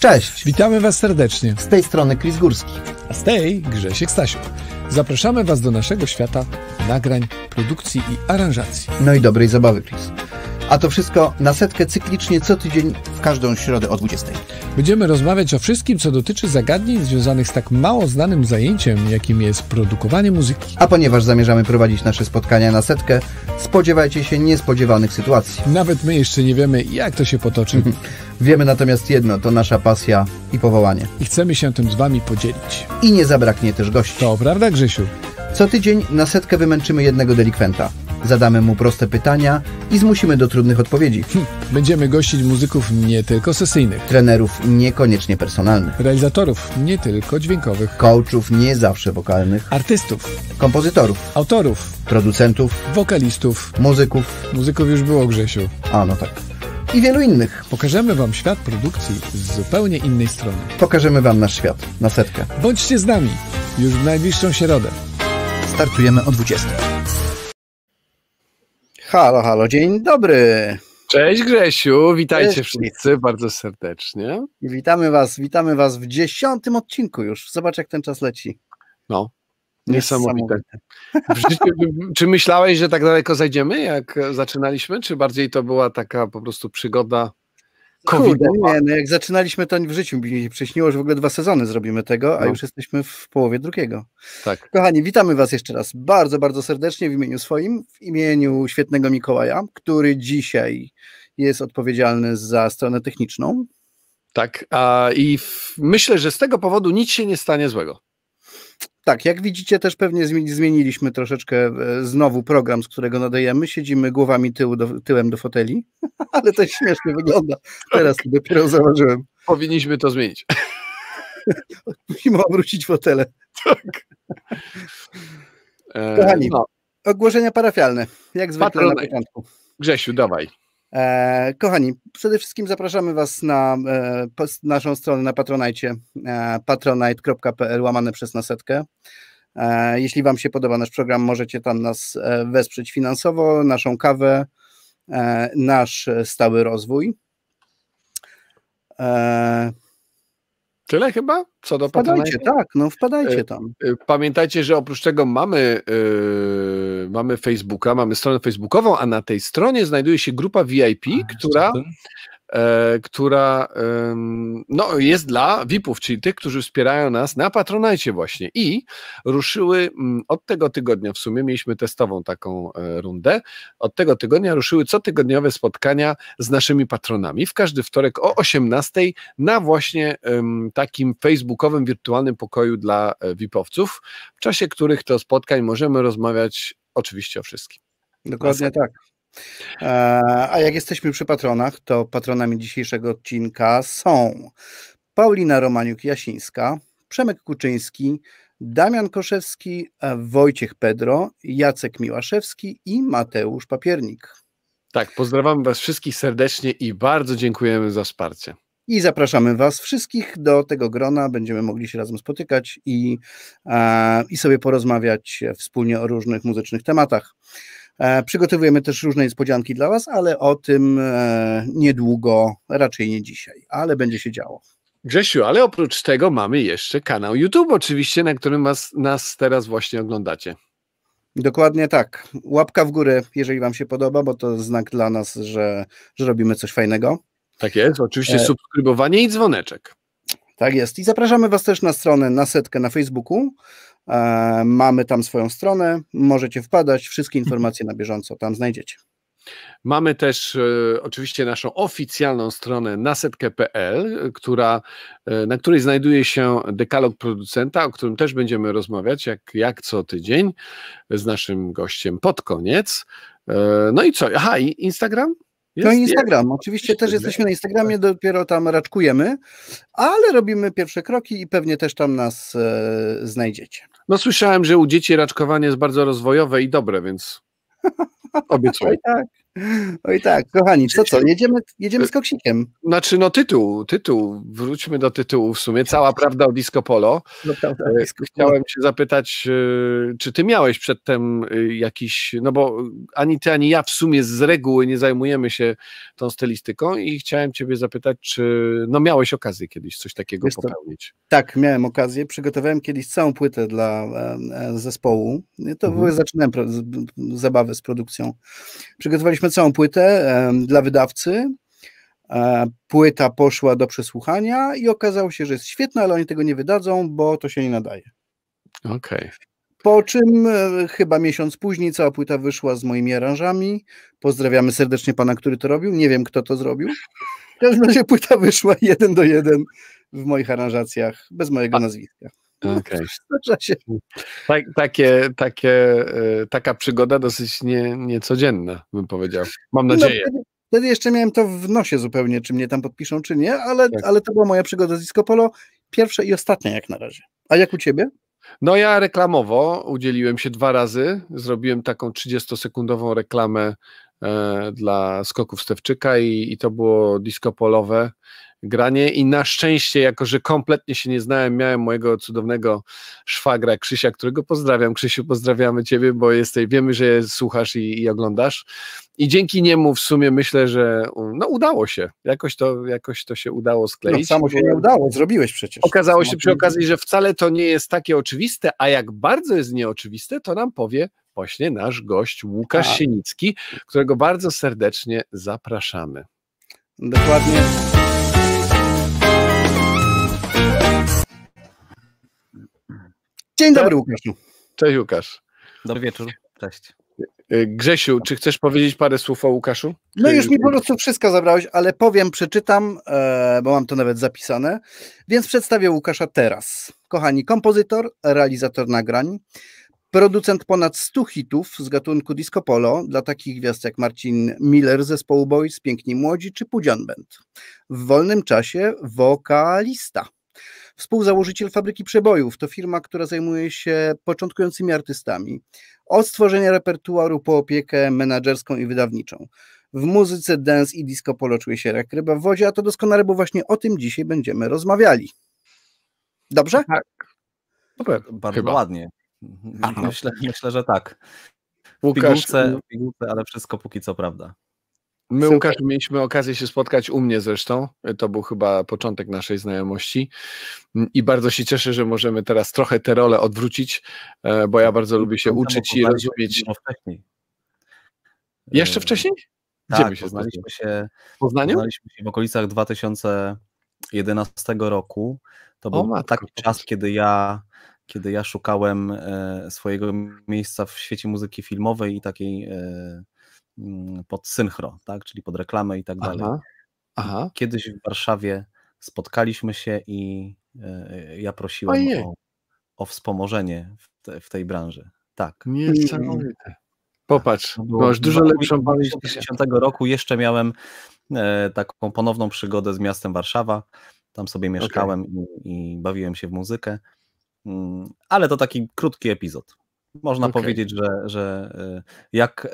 Cześć! Witamy Was serdecznie. Z tej strony Chris Górski. A z tej Grzesiek Stasiuk. Zapraszamy Was do naszego świata nagrań, produkcji i aranżacji. No i dobrej zabawy, Chris. A to wszystko na setkę cyklicznie co tydzień w każdą środę o 20. Będziemy rozmawiać o wszystkim, co dotyczy zagadnień związanych z tak mało znanym zajęciem, jakim jest produkowanie muzyki. A ponieważ zamierzamy prowadzić nasze spotkania na setkę, spodziewajcie się niespodziewanych sytuacji. Nawet my jeszcze nie wiemy, jak to się potoczy. wiemy natomiast jedno, to nasza pasja i powołanie. I chcemy się tym z Wami podzielić. I nie zabraknie też gości. To prawda, Grzesiu? Co tydzień na setkę wymęczymy jednego delikwenta. Zadamy mu proste pytania i zmusimy do trudnych odpowiedzi. Hm, będziemy gościć muzyków nie tylko sesyjnych, trenerów niekoniecznie personalnych, realizatorów nie tylko dźwiękowych, coachów nie zawsze wokalnych, artystów, kompozytorów, autorów, producentów, wokalistów, muzyków. Muzyków już było, Grzesiu. A, no tak i wielu innych. Pokażemy Wam świat produkcji z zupełnie innej strony. Pokażemy Wam nasz świat na setkę. Bądźcie z nami już w najbliższą środę. Startujemy o 20. Halo, halo, dzień dobry. Cześć Grzesiu, witajcie Cześć. wszyscy bardzo serdecznie. Witamy was, witamy was w dziesiątym odcinku już. Zobacz jak ten czas leci. No, niesamowite. Życiu, czy myślałeś, że tak daleko zajdziemy, jak zaczynaliśmy, czy bardziej to była taka po prostu przygoda COVID. Nie, no jak zaczynaliśmy, to w życiu mi się przyśniło, że w ogóle dwa sezony zrobimy tego, a no. już jesteśmy w połowie drugiego. Tak. Kochani, witamy Was jeszcze raz bardzo, bardzo serdecznie w imieniu swoim, w imieniu świetnego Mikołaja, który dzisiaj jest odpowiedzialny za stronę techniczną. Tak, a i w, myślę, że z tego powodu nic się nie stanie złego. Tak, jak widzicie, też pewnie zmieniliśmy troszeczkę e, znowu program, z którego nadajemy. Siedzimy głowami tyłu do, tyłem do foteli, ale to śmiesznie wygląda. Teraz to tak. dopiero zauważyłem. Powinniśmy to zmienić. Musimy obrócić fotele. Tak. Kochani, e, no. ogłoszenia parafialne, jak zwykle na początku. Grzesiu, dawaj. E, kochani, przede wszystkim zapraszamy Was na e, naszą stronę na Patronite, e, patronite.pl łamane przez nasetkę. Jeśli Wam się podoba nasz program, możecie tam nas wesprzeć finansowo, naszą kawę, nasz stały rozwój. Tyle chyba? Co do wpadajcie, tak, no wpadajcie e, tam. E, pamiętajcie, że oprócz tego mamy, yy, mamy Facebooka, mamy stronę facebookową, a na tej stronie znajduje się grupa VIP, a, która E, która no, jest dla VIP-ów, czyli tych, którzy wspierają nas na Patronajcie właśnie. I ruszyły mm, od tego tygodnia, w sumie mieliśmy testową taką e, rundę, od tego tygodnia ruszyły cotygodniowe spotkania z naszymi patronami w każdy wtorek o 18 na właśnie takim facebookowym, wirtualnym pokoju dla e, VIP-owców, w czasie których to spotkań możemy rozmawiać oczywiście o wszystkim. Dokładnie tak. E, a jak jesteśmy przy patronach, to patronami dzisiejszego odcinka są Paulina Romaniuk-Jasińska, Przemek Kuczyński, Damian Koszewski, Wojciech Pedro, Jacek Miłaszewski i Mateusz Papiernik. Tak, pozdrawiam Was wszystkich serdecznie i bardzo dziękujemy za wsparcie. I zapraszamy Was wszystkich do tego grona. Będziemy mogli się razem spotykać i, e, i sobie porozmawiać wspólnie o różnych muzycznych tematach. E, przygotowujemy też różne niespodzianki dla Was, ale o tym e, niedługo, raczej nie dzisiaj, ale będzie się działo. Grzesiu, ale oprócz tego mamy jeszcze kanał YouTube, oczywiście, na którym was, nas teraz właśnie oglądacie. Dokładnie tak. Łapka w górę, jeżeli Wam się podoba, bo to znak dla nas, że, że robimy coś fajnego. Tak jest, oczywiście e... subskrybowanie i dzwoneczek. Tak jest. I zapraszamy Was też na stronę na setkę na Facebooku. E, mamy tam swoją stronę, możecie wpadać, wszystkie informacje na bieżąco tam znajdziecie. Mamy też e, oczywiście naszą oficjalną stronę nasetkę.pl, która, e, na której znajduje się dekalog producenta, o którym też będziemy rozmawiać jak, jak co tydzień z naszym gościem pod koniec. no i co? Aha, i Instagram? Jest, no Instagram. Jest. Oczywiście też jesteśmy na Instagramie, tak. dopiero tam raczkujemy, ale robimy pierwsze kroki i pewnie też tam nas e, znajdziecie. No słyszałem, że u dzieci raczkowanie jest bardzo rozwojowe i dobre, więc obiecuję. tak, tak. Oj no tak, kochani, co co, jedziemy, jedziemy z e, koksikiem. Znaczy, no tytuł, tytuł, wróćmy do tytułu w sumie, cała prawda o Disco Polo. No, prawda, e, disco Chciałem cię się zapytać, e, czy ty miałeś przedtem jakiś, no bo ani ty, ani ja w sumie z reguły nie zajmujemy się tą stylistyką i chciałem ciebie zapytać, czy no miałeś okazję kiedyś coś takiego Wiesz popełnić? To, tak, miałem okazję, przygotowałem kiedyś całą płytę dla zespołu, to mhm. zaczynałem zabawę z produkcją. Przygotowaliśmy całą płytę dla wydawcy. E, płyta poszła do przesłuchania i okazało się, że jest świetna, ale oni tego nie wydadzą, bo to się nie nadaje. Okej. Okay. Po czym e, chyba miesiąc później cała płyta wyszła z moimi aranżami. Pozdrawiamy serdecznie pana, który to robił. Nie wiem, kto to zrobił. W każdym razie płyta wyszła jeden do jeden w moich aranżacjach, bez mojego A, nazwiska. No, okay. Tak, takie, takie, e, taka przygoda dosyć nie, niecodzienna, bym powiedział. Mam no, nadzieję. No, wtedy jeszcze miałem to w nosie zupełnie, czy mnie tam podpiszą, czy nie, ale, tak. ale to była moja przygoda z Disco Polo, pierwsza i ostatnia jak na razie. A jak u ciebie? No ja reklamowo udzieliłem się dwa razy, zrobiłem taką 30-sekundową reklamę e, dla Skoków Stewczyka i, i to było disco polowe granie i na szczęście, jako że kompletnie się nie znałem, miałem mojego cudownego szwagra Krzysia, którego pozdrawiam. Krzysiu, pozdrawiamy Ciebie, bo jesteś, wiemy, że słuchasz i, i oglądasz. I dzięki niemu w sumie myślę, że no, udało się. Jakoś to, jakoś to się udało skleić. No, samo się nie udało, zrobiłeś przecież. Okazało się przy okazji, że wcale to nie jest takie oczywiste, a jak bardzo jest nieoczywiste, to nam powie właśnie nasz gość Łukasz a. Tak. Sienicki, którego bardzo serdecznie zapraszamy. Dokładnie. Dzień tak. dobry, Łukaszu. Cześć, Łukasz. Dobry wieczór. Cześć. Y, Grzesiu, czy chcesz powiedzieć parę słów o Łukaszu? No już mi po prostu wszystko zabrałeś, ale powiem, przeczytam, e, bo mam to nawet zapisane. Więc przedstawię Łukasza teraz. Kochani, kompozytor, realizator nagrań, producent ponad 100 hitów z gatunku disco polo dla takich gwiazd jak Marcin Miller z zespołu Boys, Piękni Młodzi czy Pudzian Band. W wolnym czasie wokalista współzałożyciel Fabryki Przebojów. To firma, która zajmuje się początkującymi artystami. Od stworzenia repertuaru po opiekę menedżerską i wydawniczą. W muzyce dance i disco polo się jak ryba w wodzie, a to doskonale, bo właśnie o tym dzisiaj będziemy rozmawiali. Dobrze? Tak. bardzo Chyba. ładnie. Myślę, myślę, że tak. W pigułce, w y- pigułce, ale wszystko póki co prawda. My, Super. Łukasz, mieliśmy okazję się spotkać u mnie zresztą. To był chyba początek naszej znajomości. I bardzo się cieszę, że możemy teraz trochę te role odwrócić, e, bo ja bardzo lubię się uczyć i rozumieć. Wcześniej. Jeszcze e, wcześniej? Tak, Gdzie tak, my się poznaliśmy się, Poznaniu? poznaliśmy się w okolicach 2011 roku. To był taki czas, kiedy ja kiedy ja szukałem e, swojego miejsca w świecie muzyki filmowej i takiej Mm, pod synchro, tak? czyli pod reklamę i tak dalej. Aha. Aha. Kiedyś w Warszawie spotkaliśmy się i e, ja prosiłem o, o, wspomożenie w, te, w, tej branży. Tak. Niesamowite. Tak, Popatrz, masz dużo lepszą pamięć. 2010 roku jeszcze miałem e, taką ponowną przygodę z miastem Warszawa. Tam sobie mieszkałem okay. i, i bawiłem się w muzykę. Mm, ale to taki krótki epizod. Można okay. powiedzieć, że, że y, jak, y,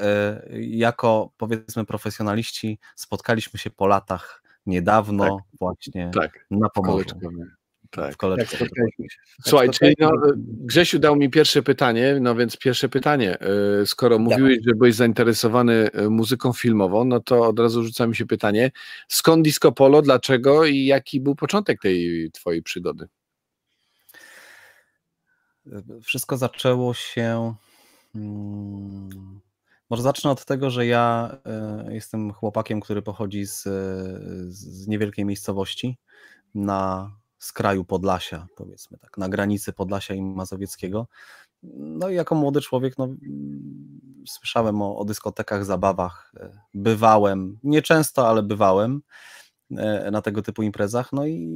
jako powiedzmy profesjonaliści spotkaliśmy się po latach niedawno tak. właśnie tak. na Pomorzu. Tak. W koleczku. Tak, Słuchaj, czyli no, Grzesiu dał mi pierwsze pytanie, no więc pierwsze pytanie. Y, skoro tak. mówiłeś, że byłeś zainteresowany muzyką filmową, no to od razu rzuca mi się pytanie, skąd disco polo, dlaczego i jaki był początek tej twojej przygody? wszystko zaczęło się. Mm, może zacznę od tego, że ja e, jestem chłopakiem, który pochodzi z, e, z niewielkiej miejscowości na skraju Podlasia, powiedzmy tak, na granicy Podlasia i Mazowieckiego. No i jako młody człowiek no, słyszałem o, o dyskotekach, zabawach, e, bywałem, nieczęsto, ale bywałem na tego typu imprezach, no i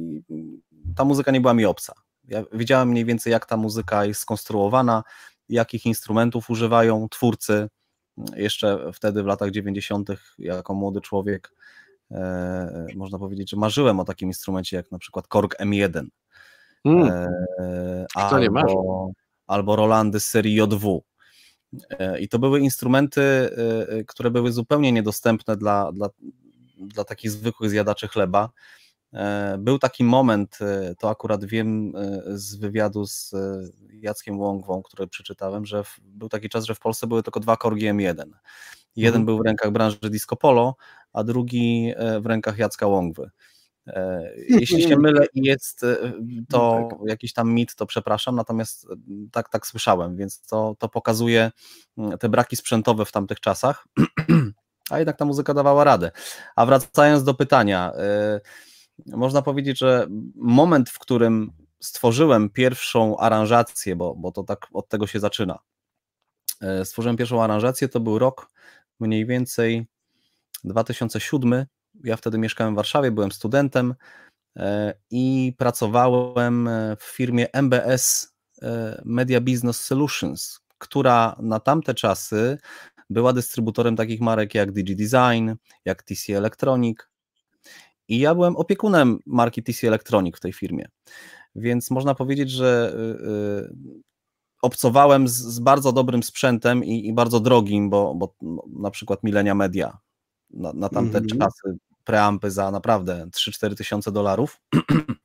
ta muzyka nie była mi obca. Ja wiedziałem mniej więcej, jak ta muzyka jest skonstruowana, jakich instrumentów używają twórcy. Mm, jeszcze wtedy, w latach 90., jako młody człowiek, e, można powiedzieć, że marzyłem o takim instrumencie jak na przykład Korg M1. Mm. E, hmm. albo, nie marzy? albo Rolandy z serii JW. E, I to były instrumenty, e, e, które były zupełnie niedostępne dla, dla, dla takich zwykłych zjadaczy chleba. E, był taki moment, e, to akurat wiem e, z wywiadu z Jackiem Łągwą, który przeczytałem, że był taki czas, że w Polsce były tylko dwa korgi M1. Jeden mhm. był w rękach branży Disco Polo, a drugi w rękach Jacka Łągwy. Jeśli się mylę i jest no to tak. jakiś tam mit, to przepraszam, natomiast tak, tak słyszałem, więc to, to pokazuje te braki sprzętowe w tamtych czasach, a jednak ta muzyka dawała radę. A wracając do pytania, można powiedzieć, że moment, w którym stworzyłem pierwszą aranżację, bo, bo to tak od tego się zaczyna. E, stworzyłem pierwszą aranżację, to był rok mniej więcej 2007. Ja wtedy mieszkałem w Warszawie, byłem studentem e, i pracowałem e, w firmie MBS Media Business Solutions, która na tamte czasy była dystrybutorem takich marek jak DigiDesign, jak TC Electronic, i ja byłem opiekunem marki TC Electronic w tej firmie. Więc można powiedzieć, że y, y, obcowałem z, z bardzo dobrym sprzętem i, i, bardzo drogim, bo, bo no, na przykład Milenia Media na, na tamte mm -hmm. czasy preampy za naprawdę 3-4 tysiące dolarów.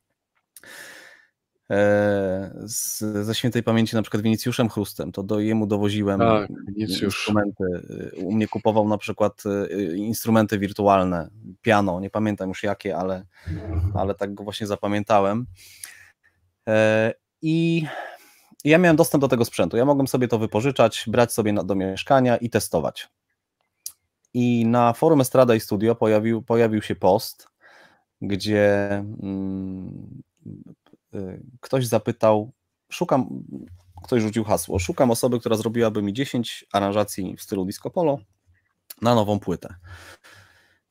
E, z, ze świętej pamięci na przykład Winicjuszem Chrustem, to do jemu dowoziłem tak, instrumenty. Y, u mnie kupował na przykład y, y, instrumenty wirtualne, piano, nie pamiętam już jakie, ale, ale tak go właśnie zapamiętałem. E, I ja miałem dostęp do tego sprzętu. Ja mogłem sobie to wypożyczać, brać sobie do mieszkania i testować. I na forum Estrada i Studio pojawił, pojawił się post, gdzie mm, Y, ktoś zapytał, szukam, ktoś rzucił hasło, szukam osoby, która zrobiłaby mi 10 aranżacji w stylu disco polo na nową płytę.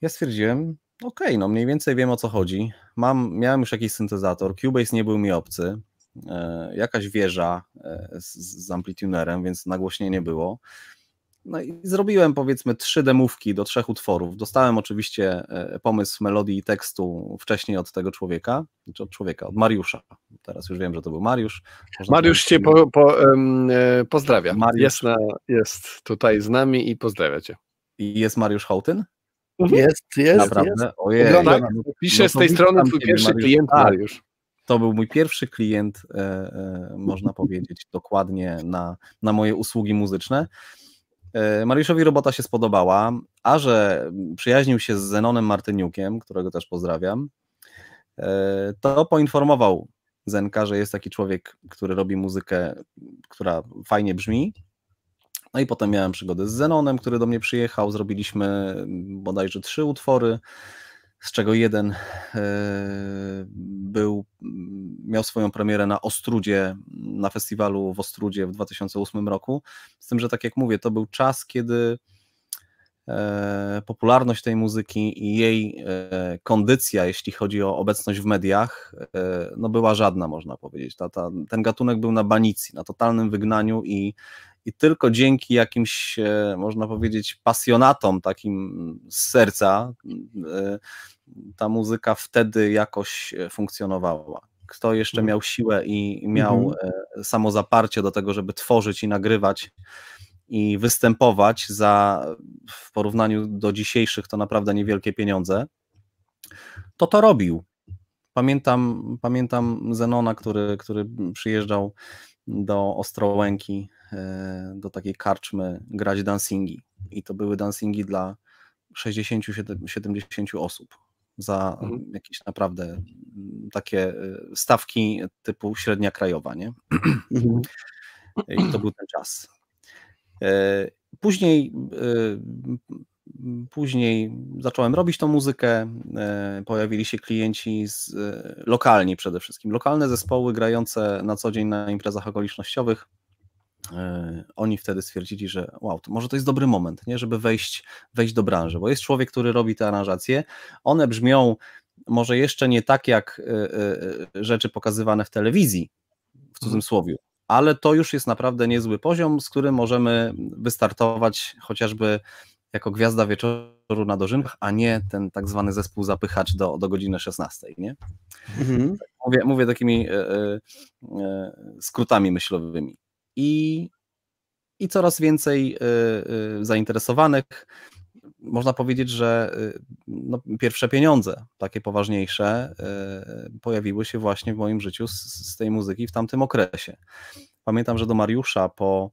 Ja stwierdziłem, okej, okay, no mniej więcej wiem o co chodzi. Mam, miałem już jakiś syntezator, Cubase nie był mi obcy, y, jakaś wieża y, z, z amplitunerem, więc nagłośnienie było. No i zrobiłem powiedzmy trzy demówki do trzech utworów. Dostałem oczywiście e, pomysł melodii i tekstu wcześniej od tego człowieka, czy znaczy od człowieka, od Mariusza. Teraz już wiem, że to był Mariusz. Można Mariusz cię po, po, um, pozdrawia. Mariusz. Jest, na, jest tutaj z nami i pozdrawia cię. I jest Mariusz Hołtyn? Mhm. Jest, jest. Naprawdę? Jest. Ojej. No, tak, no, z tej strony twój pierwszy Mariusz. klient tak. Mariusz. To był mój pierwszy klient, e, e, można powiedzieć dokładnie, na, na moje usługi muzyczne. E, Mariuszowi robota się spodobała, a że przyjaźnił się z Zenonem Martyniukiem, którego też pozdrawiam, e, to poinformował Zenka, że jest taki człowiek, który robi muzykę, która fajnie brzmi. No i potem miałem przygodę z Zenonem, który do mnie przyjechał, zrobiliśmy bodajże trzy utwory z czego jeden e, był, miał swoją premierę na Ostrudzie, na festiwalu w Ostrudzie w 2008 roku. Z tym, że tak jak mówię, to był czas, kiedy e, popularność tej muzyki i jej e, kondycja, jeśli chodzi o obecność w mediach, no była żadna, można powiedzieć. Ta, ta, ten gatunek był na banicji, na totalnym wygnaniu i, i tylko dzięki jakimś, można powiedzieć, pasjonatom takim z serca, ta muzyka wtedy jakoś e, funkcjonowała. Kto jeszcze mhm. miał siłę i miał mhm. E, samozaparcie do tego, żeby tworzyć i nagrywać i występować za w porównaniu do dzisiejszych to naprawdę niewielkie pieniądze, to to robił. Pamiętam, pamiętam Zenona, który, który przyjeżdżał do Ostrołęki, e, do takiej karczmy grać dancingi. I to były dancingi dla 60-70 osób za mhm. jakieś naprawdę takie y, stawki typu średnia krajowa, nie? Mhm. I to był ten czas. E, później, y, później zacząłem robić tą muzykę. E, pojawili się klienci z, e, lokalni przede wszystkim, lokalne zespoły grające na co dzień na imprezach okolicznościowych. E, oni wtedy stwierdzili, że wow, to może to jest dobry moment, nie, żeby wejść, wejść do branży, bo jest człowiek, który robi te aranżacje, one brzmią może jeszcze nie tak jak e, e, rzeczy pokazywane w telewizji, w mhm. cudzysłowie, ale to już jest naprawdę niezły poziom, z którym możemy wystartować chociażby jako gwiazda wieczoru na dożynkach, a nie ten tak zwany zespół zapychacz do, do godziny 16, nie? Mhm. Mówię, mówię, takimi e, e, skrótami myślowymi i, i coraz więcej y, y, zainteresowanych. Można powiedzieć, że y, no, pierwsze pieniądze, takie poważniejsze, pojawiły się właśnie w moim życiu z, z tej muzyki w tamtym okresie. Pamiętam, że do Mariusza po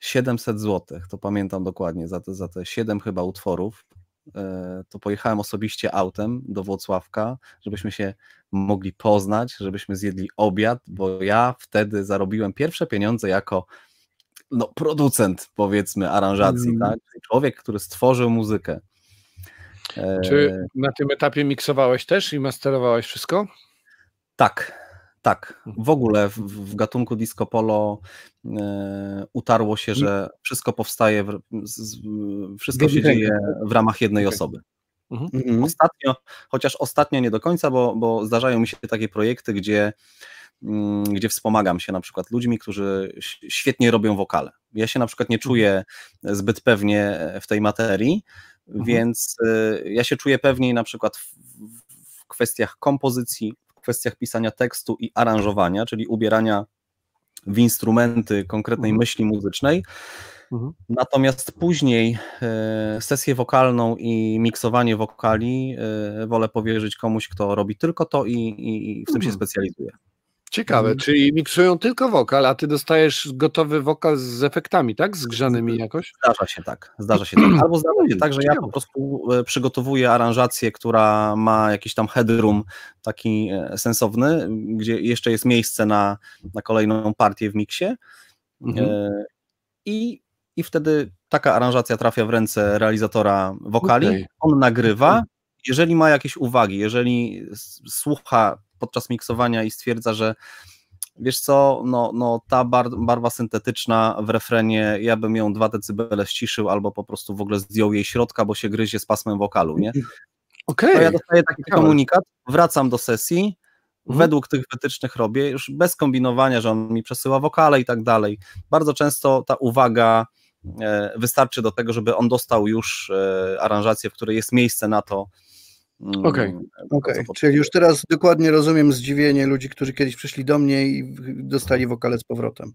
700 e, zł, to pamiętam dokładnie, za te, za te 7 chyba utworów, E, to pojechałem osobiście autem do Włocławka, żebyśmy się mogli poznać, żebyśmy zjedli obiad, bo ja wtedy zarobiłem pierwsze pieniądze jako no, producent, powiedzmy, aranżacji, mm. tak? Człowiek, który stworzył muzykę. Czy e, na tym etapie miksowałeś też i masterowałeś wszystko? Tak, tak, mhm. w ogóle w, w gatunku disco polo e, utarło się, mhm. że wszystko powstaje, w, z, wszystko się dzieje tak? w ramach jednej osoby. Mhm. mhm. Ostatnio, chociaż ostatnio nie do końca, bo, bo zdarzają mi się takie projekty, gdzie, mm, gdzie wspomagam się na przykład ludźmi, którzy świetnie robią wokale. Ja się na przykład nie czuję zbyt pewnie e, w tej materii, mhm. więc e, ja się czuję pewniej na przykład w, w kwestiach kompozycji, kwestiach pisania tekstu i aranżowania, czyli ubierania w instrumenty konkretnej mhm. myśli muzycznej. Mhm. Natomiast później e, sesję wokalną i miksowanie wokali e, wolę powierzyć komuś, kto robi tylko to i, i w tym się mhm. specjalizuje. Ciekawe, mhm. czyli miksują tylko wokal, a ty dostajesz gotowy wokal z efektami, tak? Zgrzanymi jakoś? Zdarza się tak, zdarza się tak. Albo zdarza się tak, że ja po prostu e, przygotowuję aranżację, która ma jakiś tam headroom taki e, sensowny, gdzie jeszcze jest miejsce na, na kolejną partię w miksie e, mhm. i, i wtedy taka aranżacja trafia w ręce realizatora wokali, okay. on nagrywa, mhm. jeżeli ma jakieś uwagi, jeżeli słucha podczas miksowania i stwierdza, że wiesz co, no, no ta bar barwa syntetyczna w refrenie, ja bym ją dwa decybele ściszył albo po prostu w ogóle zdjął jej środka, bo się gryzie z pasmem wokalu, nie? Okej. Okay. ja dostaję taki Ciekawe. komunikat, wracam do sesji, mhm. według tych wytycznych robię, już bez kombinowania, że on mi przesyła wokale i tak dalej. Bardzo często ta uwaga e, wystarczy do tego, żeby on dostał już e, aranżację, w której jest miejsce na to, Okej, mm, e, okay. okay. czyli już teraz dokładnie rozumiem zdziwienie ludzi, którzy kiedyś przyszli do mnie i dostali wokale z powrotem.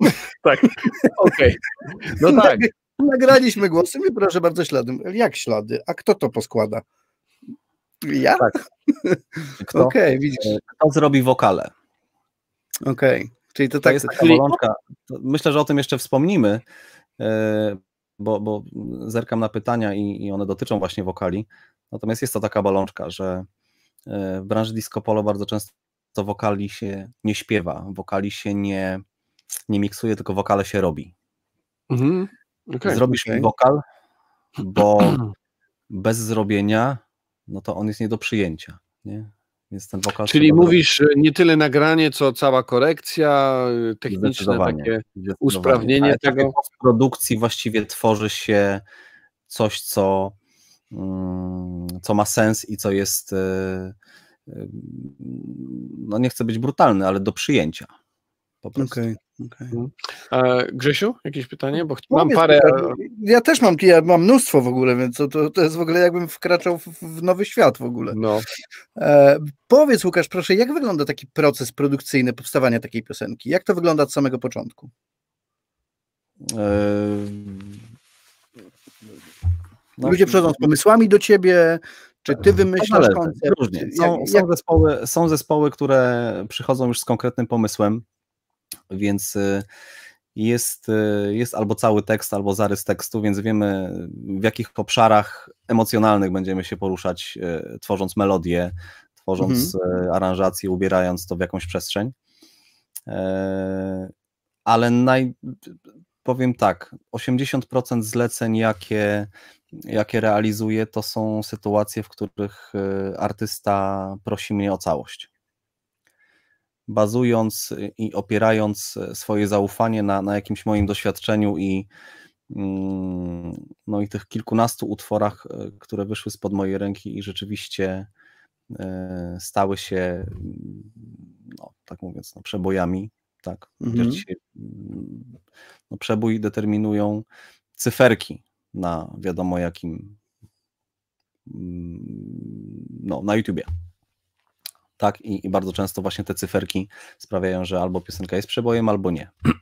tak, okej. Okay. No tak. Nagraliśmy głosy i proszę bardzo ślady. Jak ślady? A kto to poskłada? Ja? Tak. Okej, okay, widzisz. E, kto zrobi wokale? Okej, okay. czyli to, to tak. Jest taka czyli... bolączka. Myślę, że o tym jeszcze wspomnimy, e, bo, bo zerkam na pytania i, i one dotyczą właśnie wokali. Natomiast jest to taka bolączka, że e, w branży disco polo bardzo często wokali się nie śpiewa, wokali się nie, nie miksuje, tylko wokale się robi. Mhm. Okay, Zrobisz okay. wokal, bo bez zrobienia, no to on jest nie do przyjęcia. Nie? Czyli mówisz nie tyle nagranie, co cała korekcja y, techniczne, takie usprawnienie tego. W produkcji właściwie tworzy się coś, co Mm, co ma sens i co jest, e, e, no nie chcę być brutalny, ale do przyjęcia. Okej, Okay, mhm. okay. Grzesiu, jakieś pytanie? Bo mam, parę. Ja też mam, ja mam mnóstwo w ogóle, więc to, to jest w ogóle jakbym wkraczał w, nowy świat w ogóle. No. E, powiedz, Łukasz, proszę, jak wygląda taki proces produkcyjny powstawania takiej piosenki? Jak to wygląda od samego początku? E no, Ludzie no, przychodzą z no. pomysłami do ciebie, czy ty tak. wymyślasz no, tak, koncept? Różnie. Są, jak, jak... Są, zespoły, są zespoły, które przychodzą już z konkretnym pomysłem, więc y, jest, y, jest albo cały tekst, albo zarys tekstu, więc wiemy w jakich obszarach emocjonalnych będziemy się poruszać, y, tworząc melodię, tworząc mhm. aranżację, ubierając to w jakąś przestrzeń. E, ale naj, powiem tak, 80% zleceń, jakie, jakie realizuję, to są sytuacje, w których y, artysta prosi mnie o całość. Bazując y, i opierając y, swoje zaufanie na, na jakimś moim doświadczeniu i, mm, no i tych kilkunastu utworach, które wyszły spod mojej ręki i rzeczywiście stały się, mm, no, tak mówiąc, no, przebojami tak. mhm. dzisiaj no, przebój determinują cyferki na wiadomo jakim mm, no, na YouTubie. Tak, I, i bardzo często właśnie te cyferki sprawiają, że albo piosenka jest przebojem, albo nie.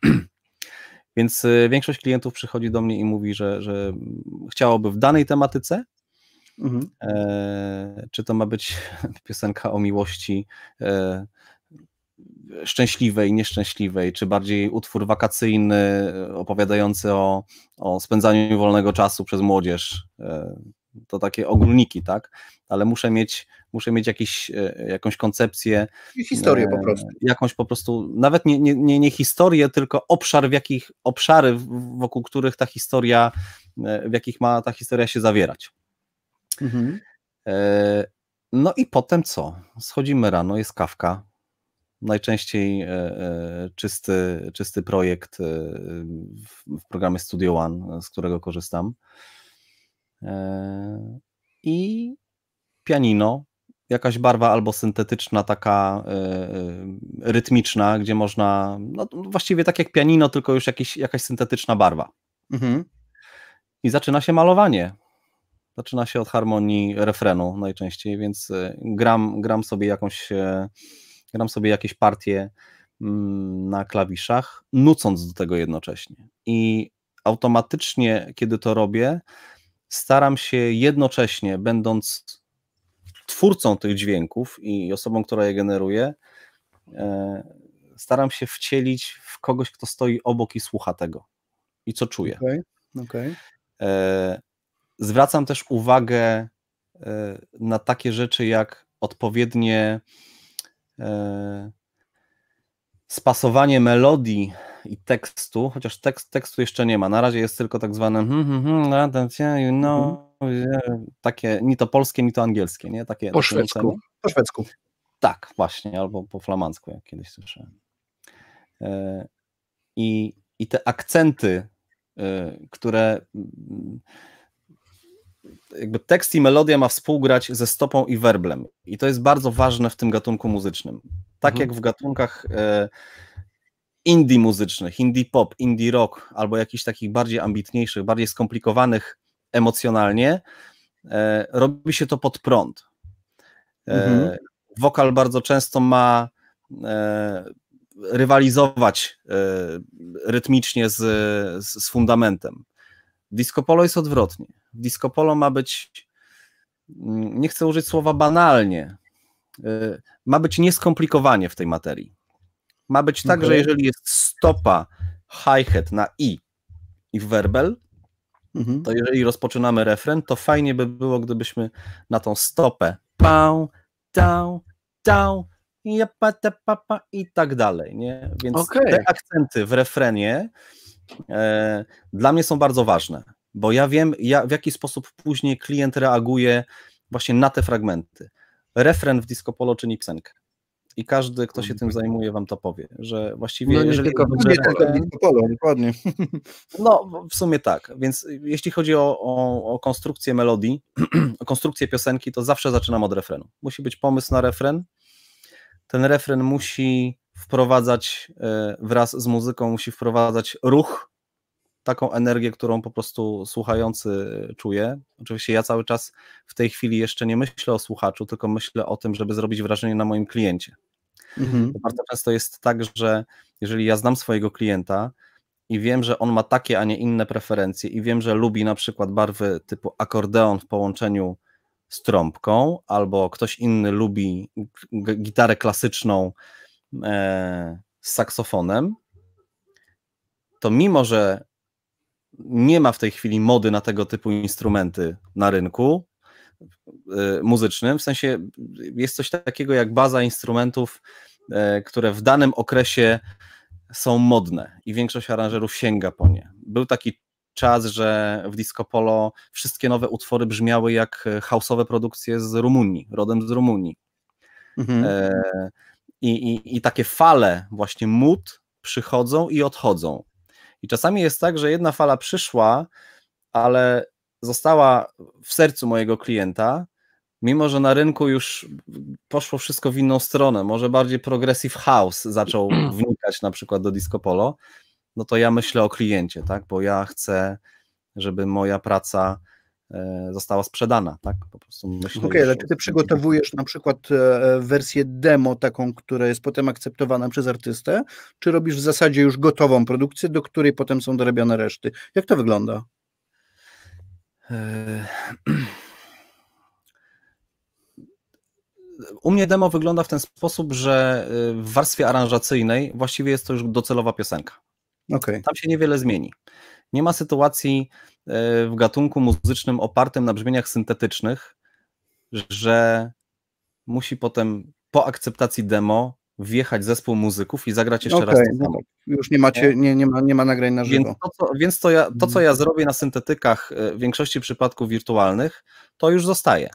Więc y, większość klientów przychodzi do mnie i mówi, że, że chciałoby w danej tematyce, mhm. e, czy to ma być piosenka o miłości, e, szczęśliwej, nieszczęśliwej, czy bardziej utwór wakacyjny e, opowiadający o, o spędzaniu wolnego czasu przez młodzież. E, to takie ogólniki, tak? Ale muszę mieć, muszę mieć jakiś, e, jakąś koncepcję. I historię po prostu. Jakąś po prostu, nawet nie, nie, nie historię, tylko obszar, w jakich, obszary, wokół których ta historia, w jakich ma ta historia się zawierać. Mhm. No i potem co? Schodzimy rano, jest kawka, najczęściej e, e, czysty, czysty projekt e, w programie Studio One, z którego korzystam. I pianino, jakaś barwa albo syntetyczna, taka rytmiczna, gdzie można, no właściwie tak jak pianino, tylko już jakiś, jakaś syntetyczna barwa. Mhm. I zaczyna się malowanie. Zaczyna się od harmonii refrenu najczęściej, więc gram, gram sobie jakąś gram sobie jakieś partie mm, na klawiszach, nucąc do tego jednocześnie. I automatycznie, kiedy to robię, staram się jednocześnie, będąc twórcą tych dźwięków i osobą, która je generuje, e, staram się wcielić w kogoś, kto stoi obok i słucha tego i co czuje. Okay, okay. E, zwracam też uwagę e, na takie rzeczy jak odpowiednie E, spasowanie melodii i tekstu, chociaż tekst, tekstu jeszcze nie ma. Na razie jest tylko tak zwane hmm, hmm, hmm, you mhm. know, takie ni to polskie, ni to angielskie, nie? Takie, po, szwedzku. po szwedzku. Tak, właśnie, albo po flamandzku, jak kiedyś słyszałem. E, I, i te akcenty, e, które mm, jakby tekst i melodia ma współgrać ze stopą i werblem. I to jest bardzo ważne w tym gatunku muzycznym. Tak mhm. jak w gatunkach e, indie muzycznych, indie pop, indie rock, albo jakichś takich bardziej ambitniejszych, bardziej skomplikowanych emocjonalnie, e, robi się to pod prąd. E, mhm. Wokal bardzo często ma rywalizować rytmicznie z, z fundamentem. Disco polo jest odwrotnie disco polo ma być, mm, nie chcę użyć słowa banalnie, y, ma być nieskomplikowanie w tej materii. Ma być tak, okay. że mhm. jeżeli jest stopa hi-hat na i i werbel, mhm. to jeżeli rozpoczynamy refren, to fajnie by było, gdybyśmy na tą stopę pał, tał, tał, japa, te, papa i tak dalej. Nie? Więc okay. te akcenty w refrenie e, dla mnie są bardzo ważne bo ja wiem, ja, w jaki sposób później klient reaguje właśnie na te fragmenty. Refren w Disco Polo czyni piosenkę. I każdy, kto się tym mhm. zajmuje, wam to powie, że właściwie no, nie jeżeli... Tylko, nie że... tylko Disco Polo, dokładnie. No, w sumie tak. Więc jeśli chodzi o, o, o konstrukcję melodii, o konstrukcję piosenki, to zawsze zaczynam od refrenu. Musi być pomysł na refren. Ten refren musi wprowadzać e, wraz z muzyką, musi wprowadzać ruch taką energię, którą po prostu słuchający czuje. Oczywiście ja cały czas w tej chwili jeszcze nie myślę o słuchaczu, tylko myślę o tym, żeby zrobić wrażenie na moim kliencie. Mhm. Bardzo często jest tak, że jeżeli ja znam swojego klienta i wiem, że on ma takie, a nie inne preferencje i wiem, że lubi na przykład barwy typu akordeon w połączeniu z trąbką, albo ktoś inny lubi gitarę klasyczną e, z saksofonem, to mimo, że nie ma w tej chwili mody na tego typu instrumenty na rynku y, muzycznym. W sensie jest coś takiego jak baza instrumentów, y, które w danym okresie są modne i większość aranżerów sięga po nie. Był taki czas, że w Disco Polo wszystkie nowe utwory brzmiały jak houseowe produkcje z Rumunii, rodem z Rumunii. Mhm. E, i, i, I takie fale właśnie mód przychodzą i odchodzą. I czasami jest tak, że jedna fala przyszła, ale została w sercu mojego klienta, mimo że na rynku już poszło wszystko w inną stronę, może bardziej progressive house zaczął wnikać na przykład do disco polo, no to ja myślę o kliencie, tak? Bo ja chcę, żeby moja praca E, została sprzedana, tak? Po prostu myślę. Okej, okay, ale ty przygotowujesz tak na przykład e, wersję demo, taką, która jest potem akceptowana przez artystę, czy robisz w zasadzie już gotową produkcję, do której potem są dorabiane reszty? Jak to wygląda? E, U mnie demo wygląda w ten sposób, że w warstwie aranżacyjnej właściwie jest to już docelowa piosenka. Okay. Tam się niewiele zmieni. Nie ma sytuacji, Y, w gatunku muzycznym opartym na brzmieniach syntetycznych, że musi potem po akceptacji demo wjechać zespół muzyków i zagrać jeszcze okay, raz. No, już nie macie, nie, nie, ma, nie ma nagrań na żywo. Więc, to co, więc to, ja, to, co ja mm. zrobię na syntetykach y, w większości przypadków wirtualnych, to już zostaje.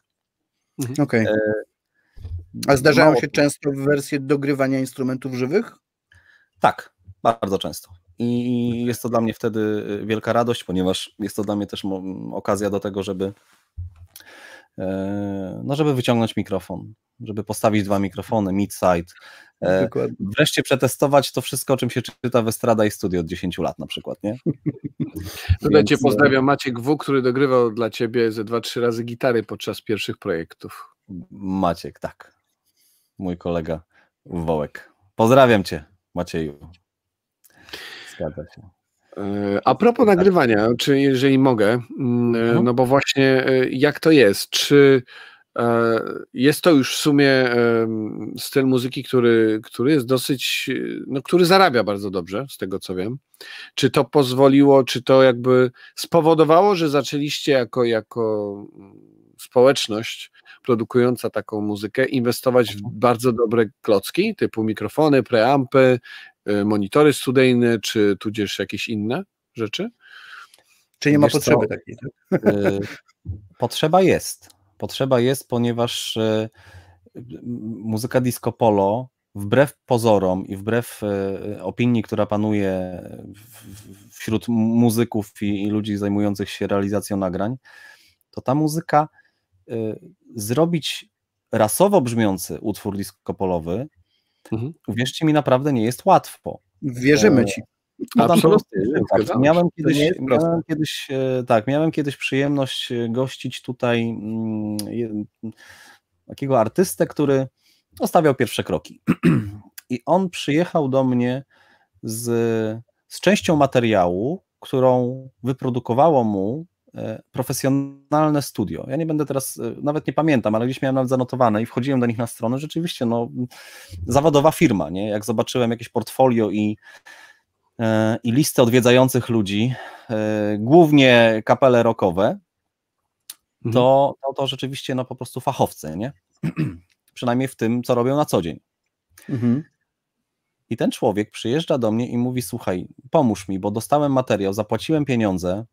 Mhm. Okej. Okay. A zdarzają się często wersje dogrywania instrumentów żywych? Tak, bardzo często. I jest to dla mnie wtedy y, wielka radość, ponieważ jest to dla mnie też okazja do tego, żeby e, no żeby wyciągnąć mikrofon, żeby postawić dwa mikrofony, mid-side, e, Dokładnie. wreszcie przetestować to wszystko, o czym się czyta w Estrada i Studio od 10 lat na przykład, nie? Tutaj Cię e, pozdrawiam Maciek W, który dogrywał dla Ciebie ze 2-3 razy gitary podczas pierwszych projektów. Maciek, tak. Mój kolega Wołek. Pozdrawiam Cię, Macieju. Zgadza się. E, a propos nagrywania, czy jeżeli mogę, mm, e, mhm. no bo właśnie e, jak to jest? Czy jest to już w sumie styl muzyki, który, który jest dosyć, no, który zarabia bardzo dobrze, z tego co wiem. Czy to pozwoliło, czy to jakby spowodowało, że zaczęliście jako, jako społeczność produkująca taką muzykę inwestować w mhm. bardzo dobre klocki, typu mikrofony, preampy, y, monitory studyjne, czy tudzież jakieś inne rzeczy? Czy nie ma Wiesz potrzeby co? takiej? Tak? Y, potrzeba jest. Potrzeba jest, ponieważ y, muzyka disco polo wbrew pozorom i wbrew opinii, która panuje wśród muzyków i ludzi zajmujących się realizacją nagrań, to ta muzyka Y, zrobić rasowo brzmiący utwór diskopolowy, mhm. uwierzcie mi, naprawdę nie jest łatwo. Wierzymy e, ci. A tam Prosty, tak. Miałem kiedyś, miałem kiedyś, tak, miałem kiedyś przyjemność e, gościć tutaj mm, takiego artystę, który stawiał pierwsze kroki. I on przyjechał do mnie z, z częścią materiału, którą wyprodukowało mu E, profesjonalne studio. Ja nie będę teraz, e, nawet nie pamiętam, ale gdzieś miałem nawet zanotowane i wchodziłem do nich na stronę. Rzeczywiście, no, zawodowa firma, nie? Jak zobaczyłem jakieś portfolio i, e, i listę odwiedzających ludzi, głównie kapele rockowe, mhm. to, to, no to rzeczywiście, no, po prostu fachowcy, nie? Przynajmniej w tym, co robią na co dzień. Mhm. I ten człowiek przyjeżdża do mnie i mówi: Słuchaj, pomóż mi, bo dostałem materiał, zapłaciłem pieniądze,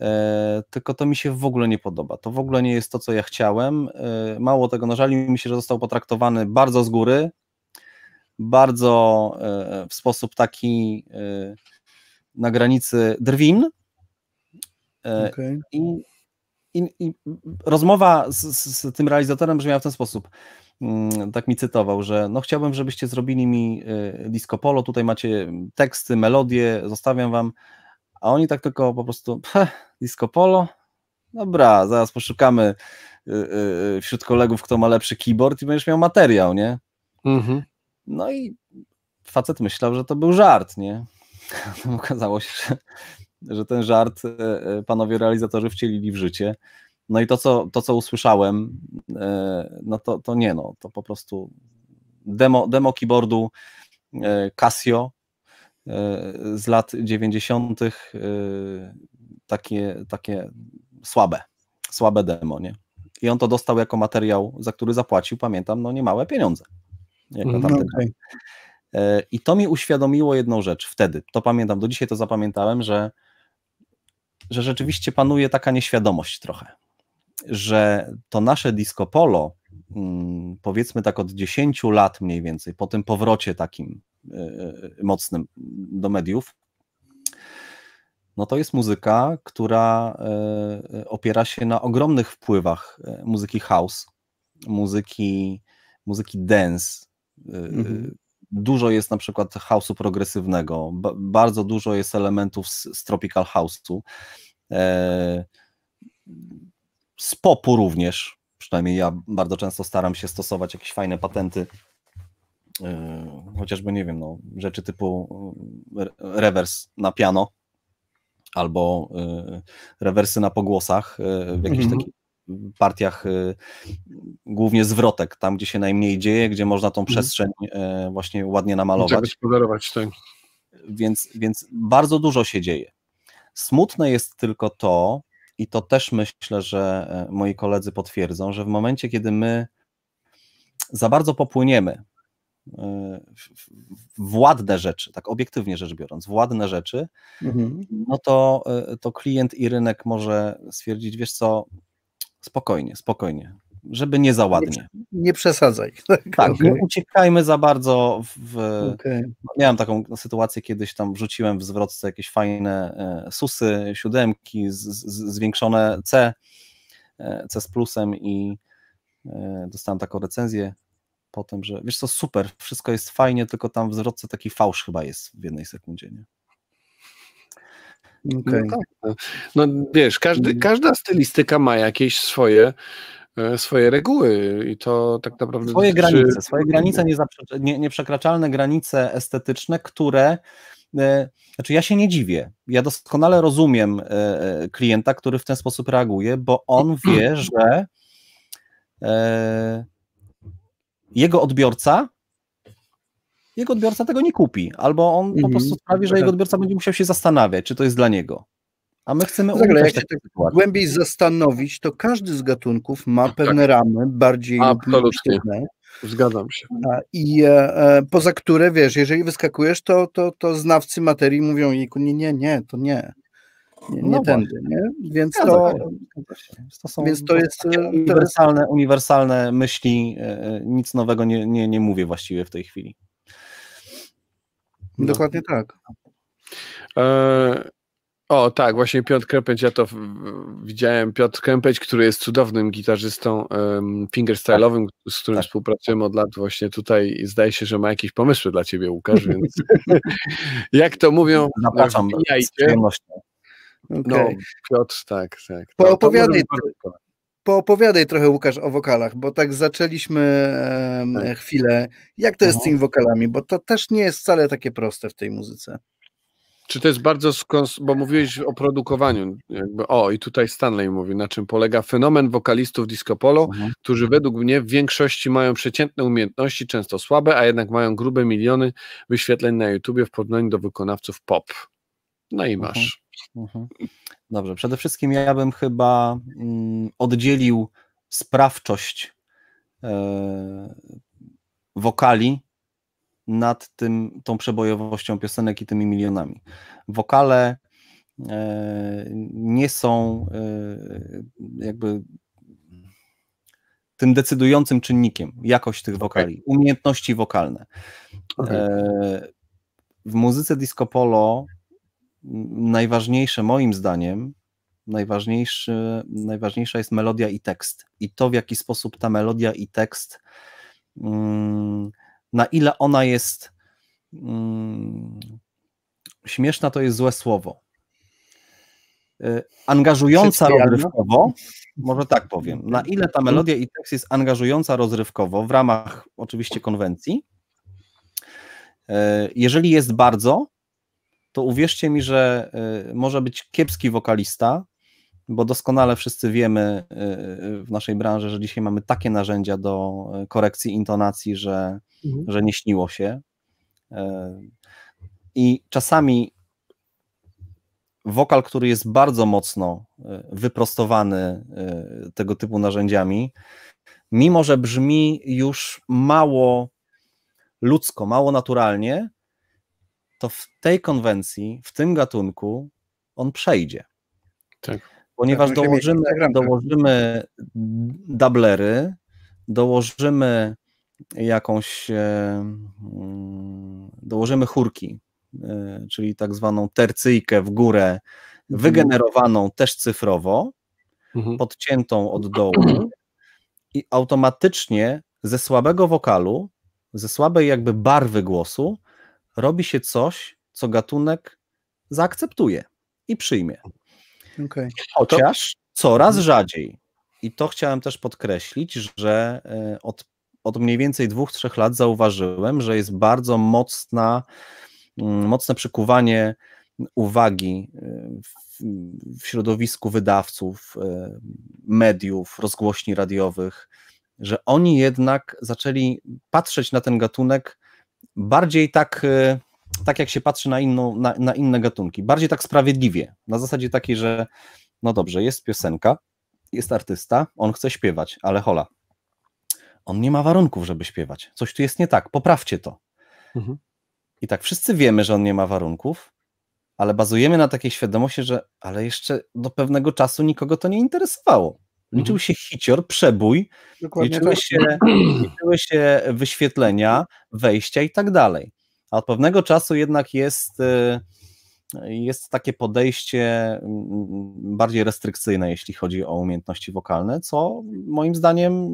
E, tylko to mi się w ogóle nie podoba. To w ogóle nie jest to, co ja chciałem. E, mało tego, no żali mi się, że został potraktowany bardzo z góry, bardzo e, w sposób taki na granicy drwin. Okay. I, i, I, rozmowa z, z, tym realizatorem brzmiała w ten sposób. Mm, tak mi cytował, że no chciałbym, żebyście zrobili mi disco polo, tutaj macie teksty, melodie, zostawiam wam a oni tak tylko po prostu, heh, disco polo, dobra, zaraz poszukamy y, y, y, wśród kolegów, kto ma lepszy keyboard i będziesz miał materiał, nie? Mhm. No i facet myślał, że to był żart, nie? Okazało się, że, że ten żart panowie realizatorzy wcielili w życie. No i to, co, to, co usłyszałem, no to, to nie, no, to po prostu demo, demo keyboardu Casio z lat 90. Y, takie, takie słabe, słabe demo, nie? I on to dostał jako materiał, za który zapłacił, pamiętam, no niemałe pieniądze. No okay. E, I to mi uświadomiło jedną rzecz wtedy, to pamiętam, do dzisiaj to zapamiętałem, że, że rzeczywiście panuje taka nieświadomość trochę, że to nasze disco polo, mm, powiedzmy tak od 10 lat mniej więcej, po tym powrocie takim E, e, mocnym do mediów, no to jest muzyka, która e, opiera się na ogromnych wpływach muzyki house, muzyki, muzyki dance. Mhm. Dużo jest na przykład house'u progresywnego, bardzo dużo jest elementów z, z tropical house'u, z popu również, przynajmniej ja bardzo często staram się stosować jakieś fajne patenty Yy, chociażby, nie wiem, no, rzeczy typu yy, rewers na piano albo yy, rewersy na pogłosach w jakichś mm takich partiach głównie zwrotek, tam gdzie się najmniej dzieje, gdzie można tą mhm. przestrzeń właśnie ładnie namalować. Tak. Więc, więc bardzo dużo się dzieje. Smutne jest tylko to, i to też myślę, że e, moi koledzy potwierdzą, że w momencie, kiedy my za bardzo popłyniemy władne rzeczy, tak obiektywnie rzecz biorąc, władne rzeczy, mhm. no to, e, to klient i rynek może stwierdzić, wiesz co, spokojnie, spokojnie, żeby nie załadnie, Nie, nie przesadzaj. tak okay. Tak, nie uciekajmy za bardzo. W... Okay. Miałem taką sytuację kiedyś, tam wrzuciłem w zwrotce jakieś fajne e, susy, siódemki, z, z, zwiększone C, e, C z plusem i dostałem taką recenzję potem, że wiesz co, super, wszystko jest fajnie, tylko tam w zwrotce taki fałsz chyba jest w jednej sekundzie, nie? Okay. No, tak. no, no wiesz, każdy, mm. każda stylistyka ma jakieś swoje e, swoje reguły i to tak naprawdę... Swoje dotyczy... granice, swoje granice nie, nieprzekraczalne granice estetyczne, które... E, znaczy ja się nie dziwię, ja doskonale rozumiem e, klienta, który w ten sposób reaguje, bo on wie, że jego odbiorca jego odbiorca tego nie kupi, albo on mm -hmm. po mhm. prostu sprawi, że tak. jego odbiorca będzie musiał się zastanawiać, czy to jest dla niego. A my chcemy jak się tak głębiej zastanowić, to każdy z gatunków ma tak. pewne tak. ramy, bardziej lub Zgadzam się. I e, e, poza które, wiesz, jeżeli wyskakujesz, to, to, to znawcy materii mówią, jejku, nie, nie, nie, to nie. No nie, nie no tędy. Nie? Więc, ja to, to są, więc to jest e, uniwersalne, uniwersalne myśli, e, e, nic nowego nie, nie, nie mówię właściwie w tej chwili. No. Dokładnie tak. E, o tak, właśnie Piotr Krępeć, ja to w, widziałem, Piotr Krępeć, który jest cudownym gitarzystą um, fingerstyle'owym, tak. z którym tak. współpracujemy od lat właśnie tutaj zdaje się, że ma jakieś pomysły dla Ciebie, Łukasz, więc jak to mówią, Zapraszam, z przyjemnością. Okay. No, Piotr, tak, tak. Poopowiadaj, to poopowiadaj trochę, Łukasz, o wokalach, bo tak zaczęliśmy tak. chwilę. Jak to jest z mhm. tymi wokalami? Bo to też nie jest wcale takie proste w tej muzyce. Czy to jest bardzo, skons- bo mówiłeś o produkowaniu, jakby, o i tutaj Stanley mówi, na czym polega fenomen wokalistów disco polo, mhm. którzy według mnie w większości mają przeciętne umiejętności, często słabe, a jednak mają grube miliony wyświetleń na YouTubie w porównaniu do wykonawców pop. No i mhm. masz. Mhm. Mhm. Dobrze, przede wszystkim ja bym chyba mm, oddzielił sprawczość e, wokali nad tym, tą przebojowością piosenek i tymi milionami. Wokale e, nie są e, jakby tym decydującym czynnikiem, jakość tych wokali, okay. umiejętności wokalne. Okay. W muzyce disco polo najważniejsze moim zdaniem, najważniejszy, najważniejsza jest melodia i tekst. I to, w jaki sposób ta melodia i tekst, mm, na ile ona jest mm, śmieszna, to jest złe słowo. Y, angażująca rozrywkowo, może tak powiem, na ile ta melodia i tekst jest angażująca rozrywkowo, w ramach oczywiście konwencji. Y, jeżeli jest bardzo, to uwierzcie mi, że y, może być kiepski wokalista, bo doskonale wszyscy wiemy y, w naszej branży, że dzisiaj mamy takie narzędzia do y, korekcji intonacji, że, mhm. że nie śniło się. I czasami wokal, który jest bardzo mocno wyprostowany tego typu narzędziami, mimo że brzmi już mało ludzko, mało naturalnie, to w tej konwencji, w tym gatunku on przejdzie. Tak. Ponieważ tak, dołożymy, dołożymy dublery, dołożymy jakąś, e, mm, dołożymy chórki, e, czyli tak zwaną tercyjkę w górę, mhm. wygenerowaną też cyfrowo, mhm. podciętą od dołu i automatycznie ze słabego wokalu, ze słabej jakby barwy głosu robi się coś, co gatunek zaakceptuje i przyjmie. Okay. Chociaż coraz mhm. rzadziej. I to chciałem też podkreślić, że e, od, od mniej więcej dwóch, trzech lat zauważyłem, że jest bardzo mocna, mm, mocne przykuwanie uwagi e, w, w środowisku wydawców, e, mediów, rozgłośni radiowych, że oni jednak zaczęli patrzeć na ten gatunek bardziej tak, e, tak jak się patrzy na, inną, na, na inne gatunki, bardziej tak sprawiedliwie, na zasadzie takiej, że no dobrze, jest piosenka, jest artysta, on chce śpiewać, ale hola, on nie ma warunków, żeby śpiewać. Coś tu jest nie tak, poprawcie to. Mhm. I tak wszyscy wiemy, że on nie ma warunków, ale bazujemy na takiej świadomości, że ale jeszcze do pewnego czasu nikogo to nie interesowało. Liczył mhm. się hicior, przebój, liczyły, tak. się, liczyły się wyświetlenia, wejścia i tak dalej. A od pewnego czasu jednak jest, y, jest takie podejście mm, bardziej restrykcyjne, jeśli chodzi o umiejętności wokalne, co moim zdaniem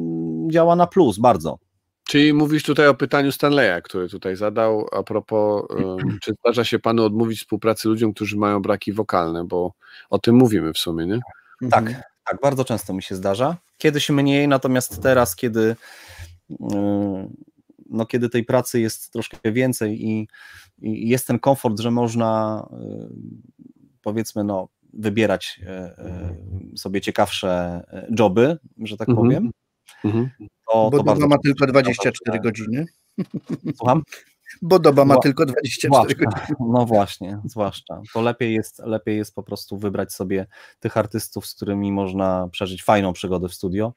działa na plus bardzo. Czyli mówisz tutaj o pytaniu Stanleya, który tutaj zadał a propos, y, czy zdarza się panu odmówić współpracy ludziom, którzy mają braki wokalne, bo o tym mówimy w sumie, nie? Tak, mhm. Tak, bardzo często mi się zdarza. Kiedyś mniej, natomiast teraz, kiedy, e, no, kiedy tej pracy jest troszkę więcej i, i jest ten komfort, że można e, powiedzmy, no, wybierać e, sobie ciekawsze joby, że tak mhm. powiem. Mhm. To, Bo to bardzo ma tylko 24 godziny. Słucham? bo doba ma tylko 24 godziny. No właśnie, zwłaszcza. To lepiej jest, lepiej jest po prostu wybrać sobie tych artystów, z którymi można przeżyć fajną przygodę w studio,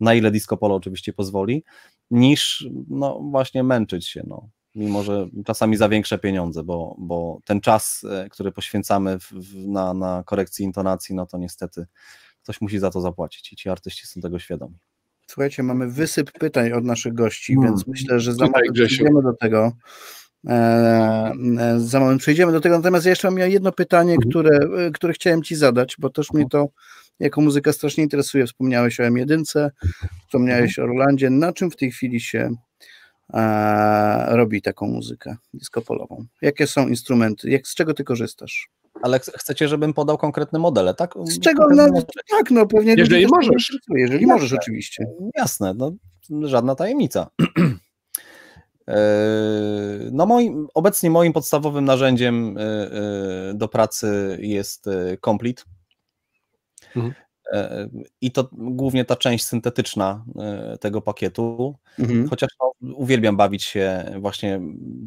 na ile disco polo oczywiście pozwoli, niż no właśnie męczyć się, no. Mimo, że czasami za większe pieniądze, bo, bo ten czas, e, który poświęcamy w, w, na, na korekcji intonacji, no to niestety ktoś musi za to zapłacić i ci artyści są tego świadomi. Słuchajcie, mamy wysyp pytań od naszych gości, hmm. więc myślę, że za moment przejdziemy do tego. E, e, za moment przejdziemy do tego, natomiast ja jeszcze mam jedno pytanie, hmm. które, e, które chciałem Ci zadać, bo też mnie to jako muzyka strasznie interesuje. Wspomniałeś o M1, wspomniałeś hmm. o Rolandzie. Na czym w tej chwili się e, robi taką muzykę disco polową? Jakie są instrumenty? Jak, z czego Ty korzystasz? Ale chcecie, żebym podał konkretne modele, tak? Z czego? No, tak, no pewnie. Jeżeli możesz. Jeżeli jasne, możesz, oczywiście. Jasne, no, żadna tajemnica. E, no moim, obecnie moim podstawowym narzędziem e, e, do pracy jest Complete. Mhm. E, I to głównie ta część syntetyczna e, tego pakietu. Mhm. Chociaż no, uwielbiam bawić się, właśnie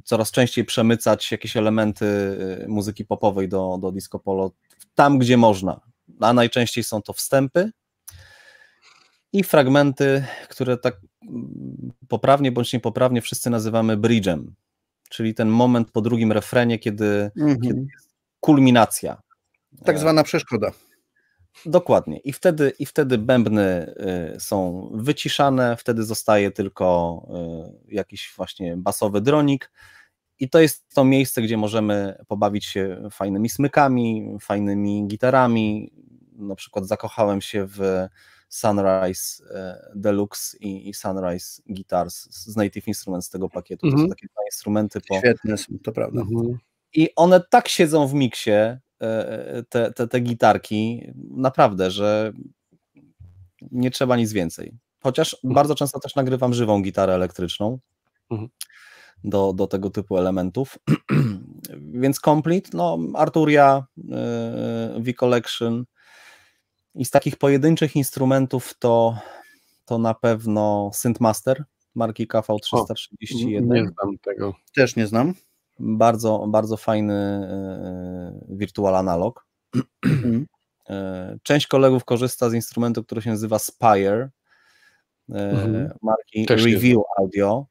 coraz częściej przemycać jakieś elementy e, muzyki popowej do, do disco polo tam, gdzie można. A najczęściej są to wstępy i fragmenty, które tak mm, poprawnie bądź niepoprawnie wszyscy nazywamy bridge'em, czyli ten moment po drugim refrenie, kiedy, mhm. kiedy jest kulminacja. Tak zwana przeszkoda. Dokładnie. I wtedy, i wtedy bębny y, są wyciszane, wtedy zostaje tylko y, jakiś właśnie basowy dronik. I to jest to miejsce, gdzie możemy pobawić się fajnymi smykami, fajnymi gitarami. Na przykład zakochałem się w Sunrise y, Deluxe i, Sunrise Guitars z Native Instruments z tego pakietu. To są mhm. takie dwa instrumenty. Po... Świetne, to prawda. Mhm. I one tak siedzą w miksie, E, e, te, te, te gitarki, naprawdę, że nie trzeba nic więcej. Chociaż mhm. bardzo często też nagrywam żywą gitarę elektryczną mhm. do, do tego typu elementów. Więc Complete, no Arturia, e, V-Collection i z takich pojedynczych instrumentów to, to na pewno Synthmaster marki KV331. O, nie znam tego. Też nie znam. Bardzo, bardzo fajny e, wirtual analog. Mhm. E, część kolegów korzysta z instrumentu, który się nazywa Spire, e, mhm. marki Też Review jest. Audio.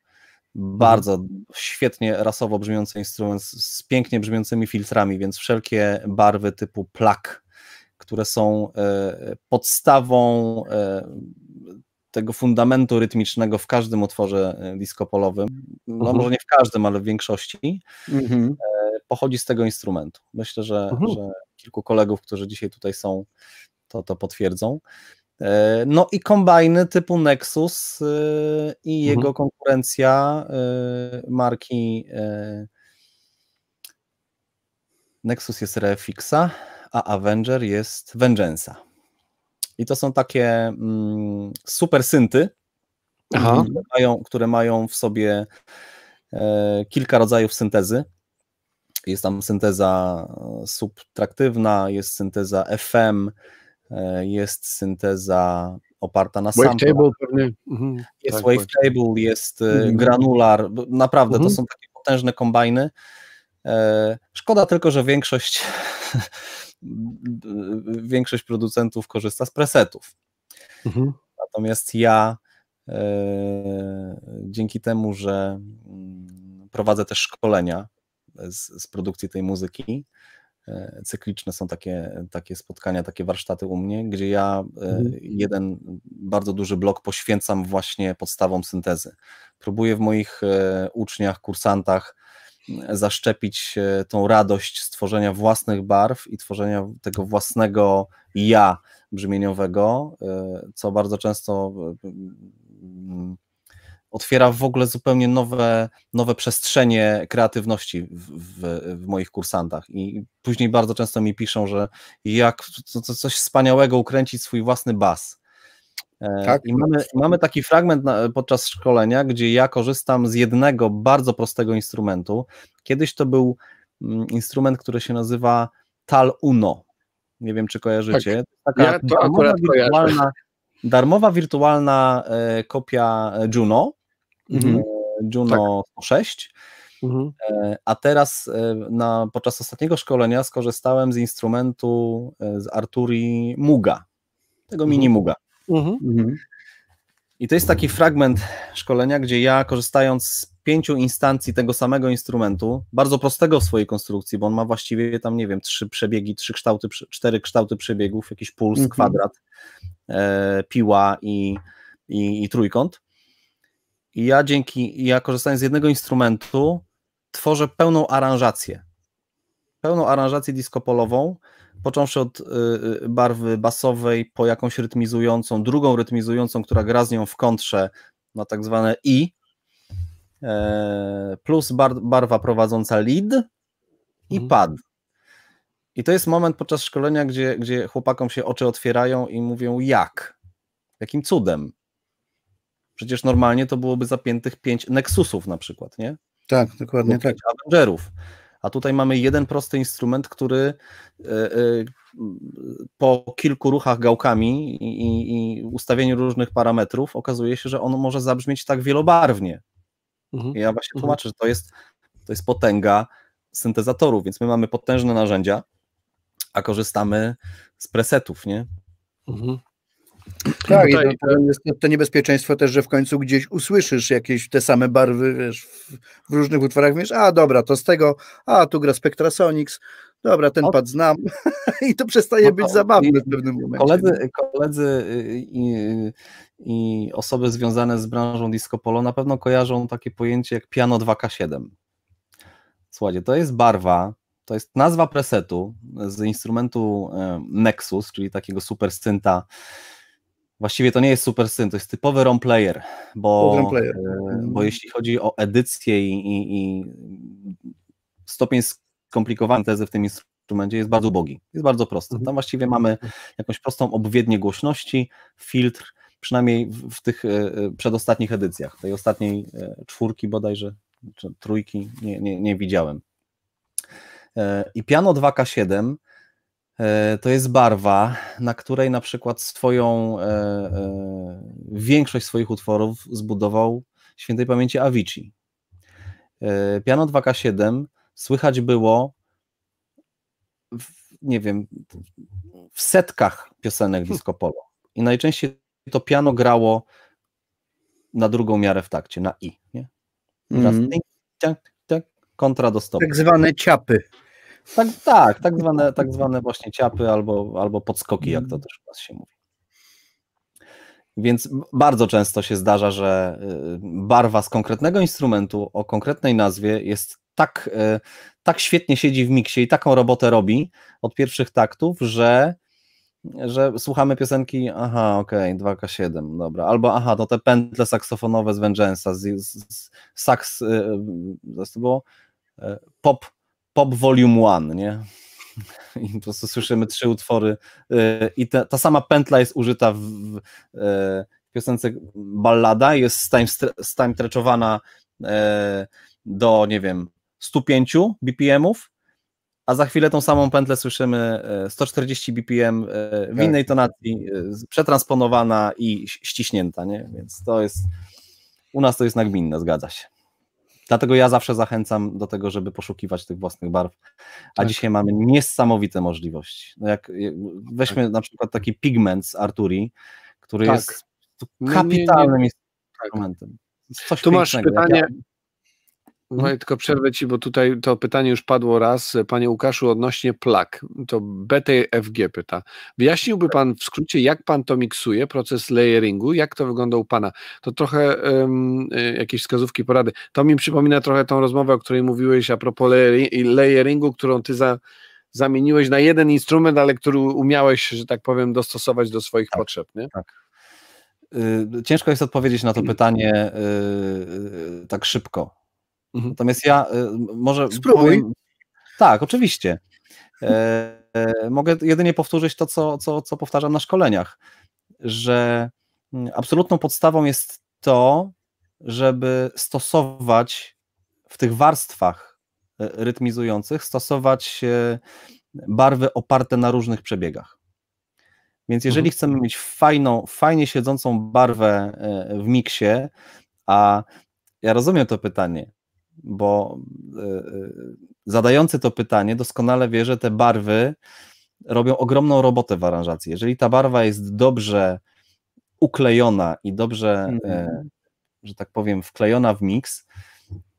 Mhm. Bardzo mhm. świetnie rasowo brzmiący instrument z pięknie brzmiącymi filtrami, więc wszelkie barwy typu plak, które są podstawą tego fundamentu rytmicznego w każdym utworze e, diskopolowym, no mhm. może nie w każdym, ale w większości, mhm. E, pochodzi z tego instrumentu. Myślę, że, mhm. że, kilku kolegów, którzy dzisiaj tutaj są, to, to potwierdzą. E, no i kombajny typu Nexus i jego mhm. konkurencja marki Nexus jest Refixa, a Avenger jest Vengeance'a i to są takie mm, super synty, mm, które mają, które mają, w sobie e, kilka rodzajów syntezy. Jest tam synteza e, subtraktywna, jest synteza FM, e, jest synteza oparta na Wavetable pewnie. Mhm, jest tak, wavetable, jest e, mhm. granular, naprawdę mhm. to są takie potężne kombajny. E, szkoda tylko, że większość większość producentów korzysta z presetów. Mhm. Natomiast ja e, dzięki temu, że mm, prowadzę też szkolenia z, z produkcji tej muzyki, e, cykliczne są takie, takie spotkania, takie warsztaty u mnie, gdzie ja e, mhm. jeden bardzo duży blok poświęcam właśnie podstawom syntezy. Próbuję w moich uczniach, kursantach zaszczepić e, tą radość stworzenia własnych barw i tworzenia tego własnego ja brzmieniowego, e, co bardzo często e, mm, otwiera w ogóle zupełnie nowe, nowe przestrzenie kreatywności w, w, w, moich kursantach. I później bardzo często mi piszą, że jak to, to coś wspaniałego ukręcić swój własny bas. E, tak? I mamy, mamy taki fragment na, podczas szkolenia, gdzie ja korzystam z jednego bardzo prostego instrumentu. Kiedyś to był mm, instrument, który się nazywa Tal Uno. Nie wiem, czy kojarzycie. Tak. Taka ja darmowa, wirtualna, darmowa, wirtualna, e, kopia Juno, mhm. e, Juno tak. 6. Mhm. E, a teraz e, na, podczas ostatniego szkolenia skorzystałem z instrumentu z Arturi Muga, tego mini mhm. Muga. Mhm. mhm. I to jest taki fragment szkolenia, gdzie ja korzystając z pięciu instancji tego samego instrumentu, bardzo prostego w swojej konstrukcji, bo on ma właściwie tam, nie wiem, trzy przebiegi, trzy kształty, cztery kształty przebiegów, jakiś puls, mhm. kwadrat, e, piła i, i, i trójkąt. I ja dzięki, ja korzystając z jednego instrumentu, tworzę pełną aranżację pełną aranżację diskopolową, począwszy od y, y, barwy basowej po jakąś rytmizującą, drugą rytmizującą, która gra z nią w kontrze na tak zwane i, e, plus bar barwa prowadząca lead i mhm. pad. I to jest moment podczas szkolenia, gdzie, gdzie chłopakom się oczy otwierają i mówią jak? Jakim cudem? Przecież normalnie to byłoby zapiętych pięć Nexusów na przykład, nie? Tak, dokładnie tak. Avengerów. A tutaj mamy jeden prosty instrument, który e, e, po kilku ruchach gałkami i, i ustawieniu różnych parametrów okazuje się, że on może zabrzmieć tak wielobarwnie. Mhm. ja właśnie mhm. tłumaczę, że to jest, to jest potęga syntezatorów, więc my mamy potężne narzędzia, a korzystamy z presetów, nie? Mhm. Tak, tutaj... to, jest to niebezpieczeństwo też, że w końcu gdzieś usłyszysz jakieś te same barwy, wiesz, w, różnych utworach, wiesz, a dobra, to z tego, a tu gra Spectrasonics, dobra, ten pad znam i to przestaje no być zabawne w pewnym momencie. Koledzy, koledzy i, y, y, y, i osoby związane z branżą disco polo na pewno kojarzą takie pojęcie jak piano 2K7. Słuchajcie, to jest barwa, to jest nazwa presetu z instrumentu e, Nexus, czyli takiego super synta Właściwie to nie jest super syn, to jest typowy ROM player, bo, ROM player. E, mhm. bo jeśli chodzi o edycję i, i, i stopień skomplikowania tezy w tym instrumencie jest bardzo ubogi, jest bardzo prosty. Mhm. Tam właściwie mamy jakąś prostą obwiednię głośności, filtr, przynajmniej w, w tych e, e, przedostatnich edycjach, tej ostatniej czwórki bodajże, czy trójki, nie, nie, nie widziałem. I piano 2K7 E, to jest barwa, na której na przykład swoją e, e, większość swoich utworów zbudował świętej pamięci Avicii. Piano 2K7 słychać było w, nie wiem, w setkach piosenek hmm. disco polo. I najczęściej to piano grało na drugą miarę w takcie, na i, nie? Teraz mm. tak, tak, kontra do stopu. Tak zwane ciapy. Tak, tak, tak zwane, tak zwane właśnie ciapy albo, albo podskoki, jak to też u nas się mówi. Więc bardzo często się zdarza, że barwa z konkretnego instrumentu o konkretnej nazwie jest tak, tak świetnie siedzi w miksie i taką robotę robi od pierwszych taktów, że, że słuchamy piosenki, aha, okej, okay, 2K7, dobra, albo aha, to te pętle saksofonowe z Vengeance'a, z, z, z saks, to było pop pop volume one, nie? I po prostu słyszymy trzy utwory y, i ta, ta sama pętla jest użyta w, w, y, w piosence ballada, jest time treczowana y, do, nie wiem, 105 BPM-ów, a za chwilę tą samą pętlę słyszymy 140 BPM w tak. innej tonacji, przetransponowana i ściśnięta, nie? Więc to jest, u nas to jest nagminne, zgadza się. Dlatego ja zawsze zachęcam do tego, żeby poszukiwać tych własnych barw. A tak. dzisiaj mamy niesamowite możliwości. No jak, weźmy tak. na przykład taki pigment z Arturii, który tak. jest kapitalnym no nie, nie, nie. Tak. instrumentem. Coś tu masz pytanie, ja... No i mhm. tylko przerwę Ci, bo tutaj to pytanie już padło raz. Panie Łukaszu, odnośnie plag, to BTFG pyta. Wyjaśniłby tak. Pan w skrócie, jak Pan to miksuje, proces layeringu, jak to wygląda u Pana? To trochę um, jakieś wskazówki, porady. To mi przypomina trochę tą rozmowę, o której mówiłeś a propos layeringu, którą Ty za, zamieniłeś na jeden instrument, ale który umiałeś, że tak powiem, dostosować do swoich tak, potrzeb, nie? Tak. Y, ciężko jest odpowiedzieć na to mm. pytanie y, y, tak szybko Mhm. Natomiast ja y, może. Spróbuj. Powiem... Tak, oczywiście. E, e, mogę jedynie powtórzyć to, co, co, co powtarzam na szkoleniach, że mm, absolutną podstawą jest to, żeby stosować w tych warstwach e, rytmizujących, stosować barwy oparte na różnych przebiegach. Więc jeżeli mhm. chcemy mieć fajną, fajnie siedzącą barwę w miksie, a ja rozumiem to pytanie, bo y, y, zadający to pytanie doskonale wie, że te barwy robią ogromną robotę w aranżacji. Jeżeli ta barwa jest dobrze uklejona i dobrze, e, mhm. że tak powiem, wklejona w miks,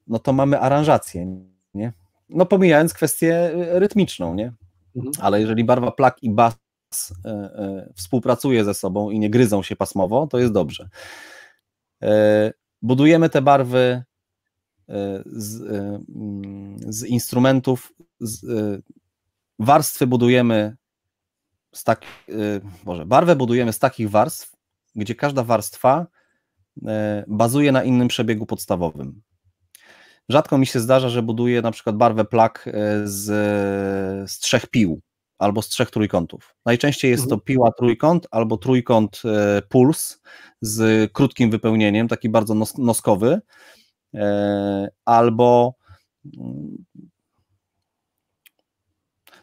no to mamy aranżację, nie? No pomijając kwestię y, rytmiczną, nie? Mhm. Ale jeżeli barwa plak i bas e, e, współpracuje ze sobą i nie gryzą się pasmowo, to jest dobrze. Budujemy te barwy E, z, e, mm, z instrumentów, z, e, warstwy budujemy z tak, może barwę budujemy z takich warstw, gdzie każda warstwa bazuje na innym przebiegu podstawowym. Rzadko mi się zdarza, że buduję na przykład barwę plak z, z trzech pił albo z trzech trójkątów. Najczęściej jest to mhm. piła trójkąt albo trójkąt puls z krótkim wypełnieniem, taki bardzo noskowy. E, albo mm,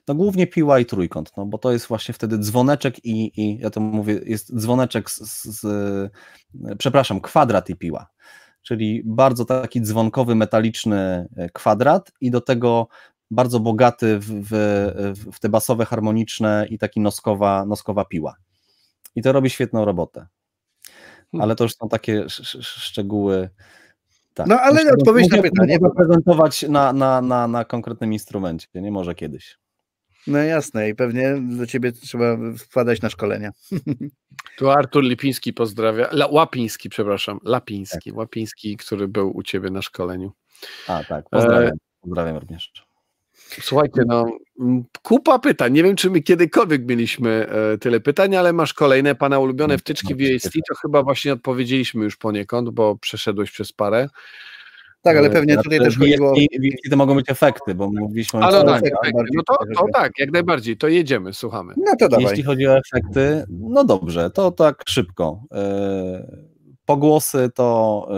no głównie piła i trójkąt, no bo to jest właśnie wtedy dzwoneczek i, i ja to mówię, jest dzwoneczek z, z, e, przepraszam, kwadrat i piła, czyli bardzo taki dzwonkowy, metaliczny e, kwadrat i do tego bardzo bogaty w, w, w te basowe, harmoniczne i taki noskowa, noskowa piła. I to robi świetną robotę. Hmm. Ale to już są takie sz, sz, szczegóły, tak. No ale Myślę, odpowiedź na pytanie. prezentować na, na, na, na konkretnym instrumencie, nie może kiedyś. No jasne i pewnie do ciebie trzeba wkładać na szkolenia. Tu Artur Lipiński pozdrawia, La, Łapiński, przepraszam, Lapiński, tak. Łapiński, który był u ciebie na szkoleniu. A tak, pozdrawiam, e, pozdrawiam również. Słuchajcie, no kupa pytań. Nie wiem, czy my kiedykolwiek mieliśmy e, tyle pytań, ale masz kolejne. Pana ulubione wtyczki w UST, to chyba właśnie odpowiedzieliśmy już poniekąd, bo przeszedłeś przez parę. Tak, ale e, pewnie tutaj też chodziło... Jakie to mogą być efekty, bo mówiliśmy... o no, tak, no to, to tak, jak najbardziej, to jedziemy, słuchamy. No to dawaj. Jeśli chodzi o efekty, no dobrze, to tak szybko. E, pogłosy to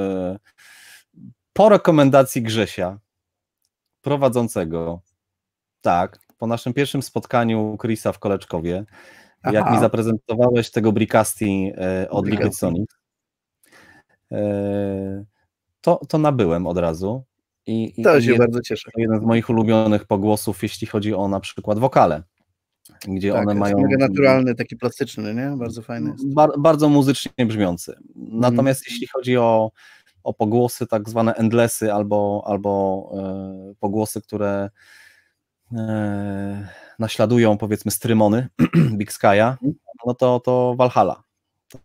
po rekomendacji Grzesia, prowadzącego tak, po naszym pierwszym spotkaniu Krisa w Koleczkowie, Aha. jak mi zaprezentowałeś tego Bricasti e, od Liquid Sonic, e, to, to nabyłem od razu. I, to i się jeden, bardzo cieszę. To jeden z moich ulubionych pogłosów, jeśli chodzi o na przykład wokale, gdzie tak, one mają... Mega naturalny, taki plastyczny, nie? Bardzo fajny jest. Bar bardzo muzycznie brzmiący. Natomiast mm. jeśli chodzi o, o pogłosy tak zwane endlessy albo, albo e, pogłosy, które E, naśladują powiedzmy strymony Big Sky'a, mhm. no to, to Valhalla.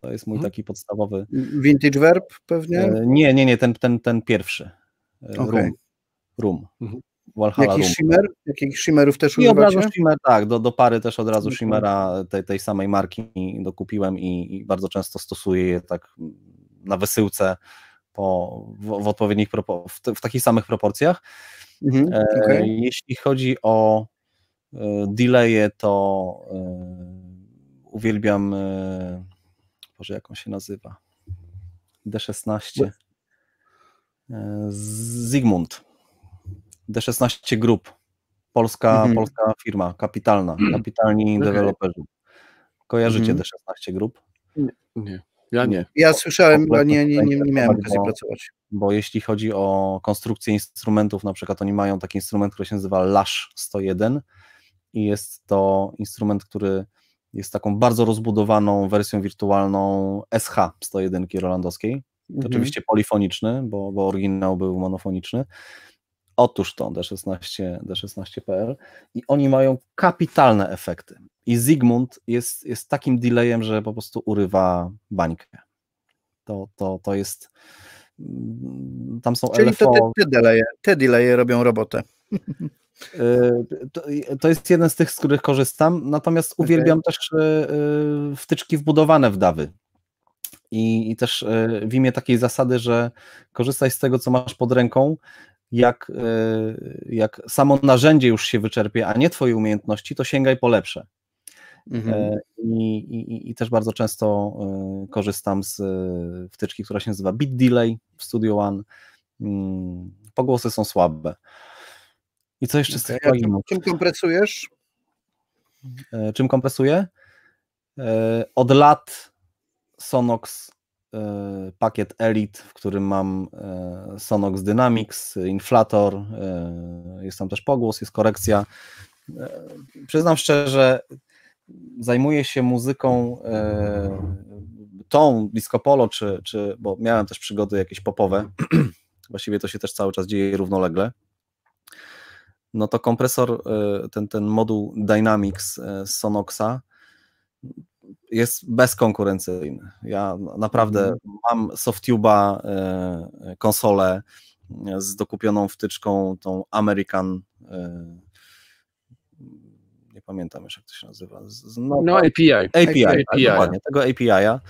To jest mój mhm. taki podstawowy. Vintage Verb pewnie? E, nie, nie, nie, ten, ten, ten pierwszy. E, okay. Room. Room. Mhm. Valhalla Jakiś Shimmer? Jakich Shimmerów też używacie? I od razu Shimmer, tak, do, do pary też od razu Shimmera tej, tej samej marki dokupiłem i, i bardzo często stosuję je tak na wysyłce po, w, w odpowiednich w, w takich samych proporcjach. Mhm, e, okay. Jeśli chodzi o e, delaye, to e, uwielbiam, Boże, jaką się nazywa? D16. No. Zygmunt. D16 Group. Polska, mhm. polska firma, kapitalna, mm. kapitalni okay. deweloperzy. Kojarzycie mhm. D16 Group? Nie. nie. Ja nie. Ja słyszałem, ale nie, nie, nie, nie miałem okazji pracować. Bo jeśli chodzi o konstrukcję instrumentów, na przykład oni mają taki instrument, który się nazywa Lash 101 i jest to instrument, który jest taką bardzo rozbudowaną wersją wirtualną SH 101 rolandowskiej. Mhm. Oczywiście polifoniczny, bo, bo oryginał był monofoniczny Otóż to, D16, D16.pl i oni mają kapitalne efekty. I Zygmunt jest, jest takim delayem, że po prostu urywa bańkę. To, to, to jest. Mm, tam są Czyli LFO. to te, te, delaye, te delaye robią robotę. Y, to, to jest jeden z tych, z których korzystam, natomiast okay. uwielbiam też y, y, wtyczki wbudowane w dawy. I, I, też w imię takiej zasady, że korzystaj z tego, co masz pod ręką, jak, e, jak samo narzędzie już się wyczerpie, a nie twoje umiejętności, to sięgaj po lepsze. Mhm. E, I, i, I, też bardzo często e, korzystam z wtyczki, która się nazywa Bit Delay w Studio One. Mm, pogłosy są słabe. I co jeszcze okay. z tych Czym, czym kompresujesz? Czym kompresuję? Od lat Sonox E, pakiet Elite, w którym mam e, Sonox Dynamics, inflator, e, jest tam też pogłos, jest korekcja. Przyznam szczerze, zajmuję się muzyką tą disco polo, czy, czy, bo miałem też przygody jakieś popowe, właściwie to się też cały czas dzieje równolegle, no to kompresor, ten, ten moduł Dynamics z Sonoxa jest bezkonkurencyjny. Ja naprawdę mhm. mam Softuba e, konsolę e, z dokupioną wtyczką tą American e, nie pamiętam już jak to się nazywa. No, no API. API, API, tak, dokładnie, tego API-a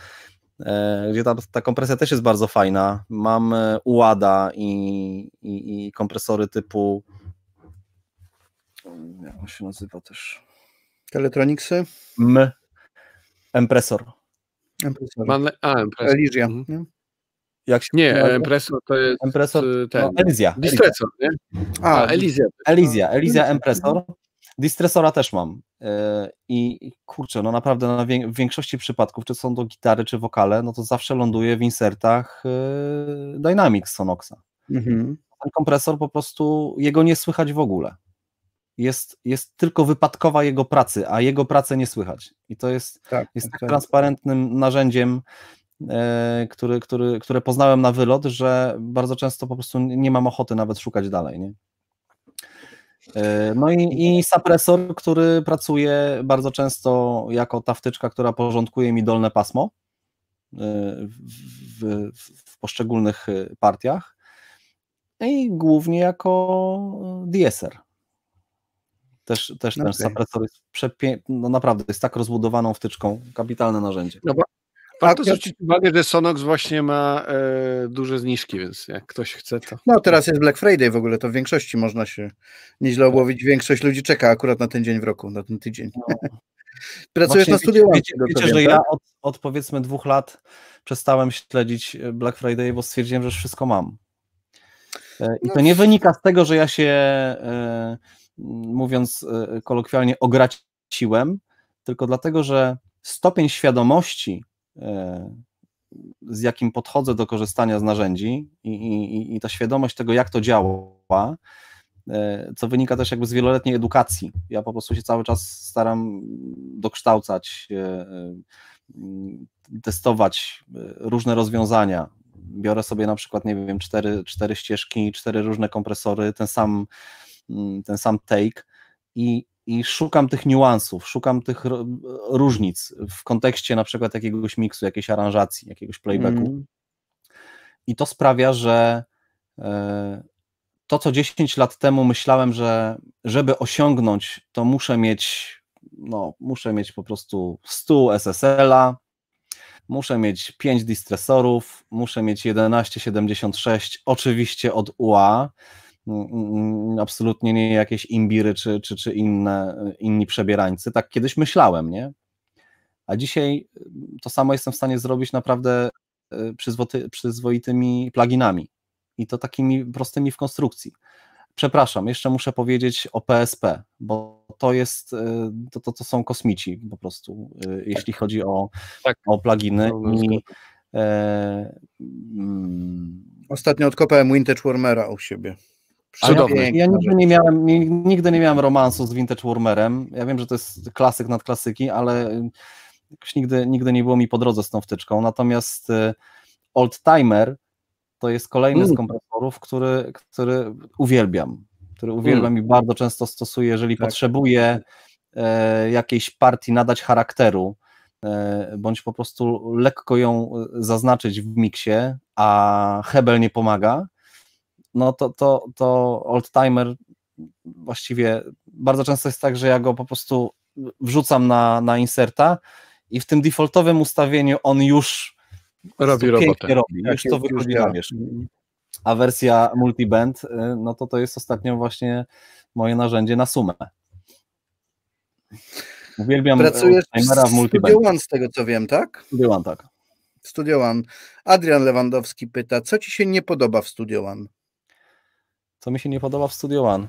gdzie ta, ta kompresja też jest bardzo fajna. Mam Uada i, i, i, kompresory typu. Jak on się nazywa też? Teletronicsy? M. Empresor. Empresor. Manle a, Empresor. Eligia. Mhm. Jak się nie, Empresor to jest Empresor, y, ten. No, Elizia. Distresor, nie? A, Elizia. Elizia, Elizia Empresor. Distressora też mam. Y, I kurczę, no naprawdę na no, w większości przypadków, czy są to gitary, czy wokale, no to zawsze ląduje w insertach y, Dynamics Sonoxa. Mhm. Ten kompresor po prostu, jego nie słychać w ogóle jest, jest tylko wypadkowa jego pracy, a jego pracę nie słychać. I to jest, tak, jest tak transparentnym narzędziem, e, który, który, które poznałem na wylot, że bardzo często po prostu nie mam ochoty nawet szukać dalej. Nie? E, no i, i sapresor, który pracuje bardzo często jako ta wtyczka, która porządkuje mi dolne pasmo e, w, w, w poszczególnych e, partiach i głównie jako e, DSR też, też okay. No ten Sapretor jest przepiękny, no naprawdę jest tak rozbudowaną wtyczką, kapitalne narzędzie. No, warto zwrócić uwagę, że Sonox właśnie ma e, duże zniżki, więc jak ktoś chce to... No teraz jest Black Friday w ogóle, to w większości można się nieźle tak. obłowić, większość ludzi czeka akurat na ten dzień w roku, na ten tydzień. No. Pracujesz Właśnie na studiu wiecie, wiecie, wiecie, że ja tak- od, od, powiedzmy dwóch lat przestałem śledzić e, Black Friday, bo stwierdziłem, że wszystko mam. E, I no to nie wynika z tego, że ja się e, mówiąc e, kolokwialnie, ograciłem, tylko dlatego, że stopień świadomości, e, z jakim podchodzę do korzystania z narzędzi i, i, i ta świadomość tego, jak to działa, e, co wynika też jakby z wieloletniej edukacji. Ja po prostu się cały czas staram dokształcać, testować różne rozwiązania. Biorę sobie na przykład, nie wiem, cztery, cztery ścieżki, cztery różne kompresory, ten sam Mm, ten sam take i, i szukam tych niuansów, szukam tych różnic w kontekście na przykład jakiegoś miksu, jakiejś aranżacji, jakiegoś playbacku. Mm. I to sprawia, że e, to, co 10 lat temu myślałem, że żeby osiągnąć, to muszę mieć, no, muszę mieć po prostu 100 SSL-a, muszę mieć 5 distresorów, muszę mieć 1176, oczywiście od UA, Mm, absolutnie nie jakieś imbiry czy, czy, czy inne, inni przebierańcy. Tak kiedyś myślałem, nie? A dzisiaj mm, to samo jestem w stanie zrobić naprawdę y, przyzwoitymi pluginami i to takimi prostymi w konstrukcji. Przepraszam, jeszcze muszę powiedzieć o PSP, bo to jest, y, to, to, to są kosmici po prostu, y, tak. jeśli chodzi o, tak. o pluginy. No, no, I, e, mm, Ostatnio odkopałem Winter Warmera u siebie. Cudowny. Ja, ja nigdy, nie miałem, nigdy nie miałem romansu z Vintage Warmerem. Ja wiem, że to jest klasyk nad klasyki, ale nigdy, nigdy nie było mi po drodze z tą wtyczką. Natomiast y, Old Timer to jest kolejny mm. z kompresorów, który, który uwielbiam. Który uwielbiam mm. i bardzo często stosuję, jeżeli tak. potrzebuję e, jakiejś partii nadać charakteru, e, bądź po prostu lekko ją e, zaznaczyć w miksie, a Hebel nie pomaga, no to, to, to timer właściwie bardzo często jest tak, że ja go po prostu wrzucam na, na inserta i w tym defaultowym ustawieniu on już robi robotę. Robi, już to wychodzi na A wersja multiband, y, no to to jest ostatnio właśnie moje narzędzie na sumę. Uwielbiam e, Pracujesz timera w multiband. Studio One z tego co wiem, tak? Studio One, tak. Studio One. Adrian Lewandowski pyta, co ci się nie podoba w Studio One? co mi się nie podoba w Studio One.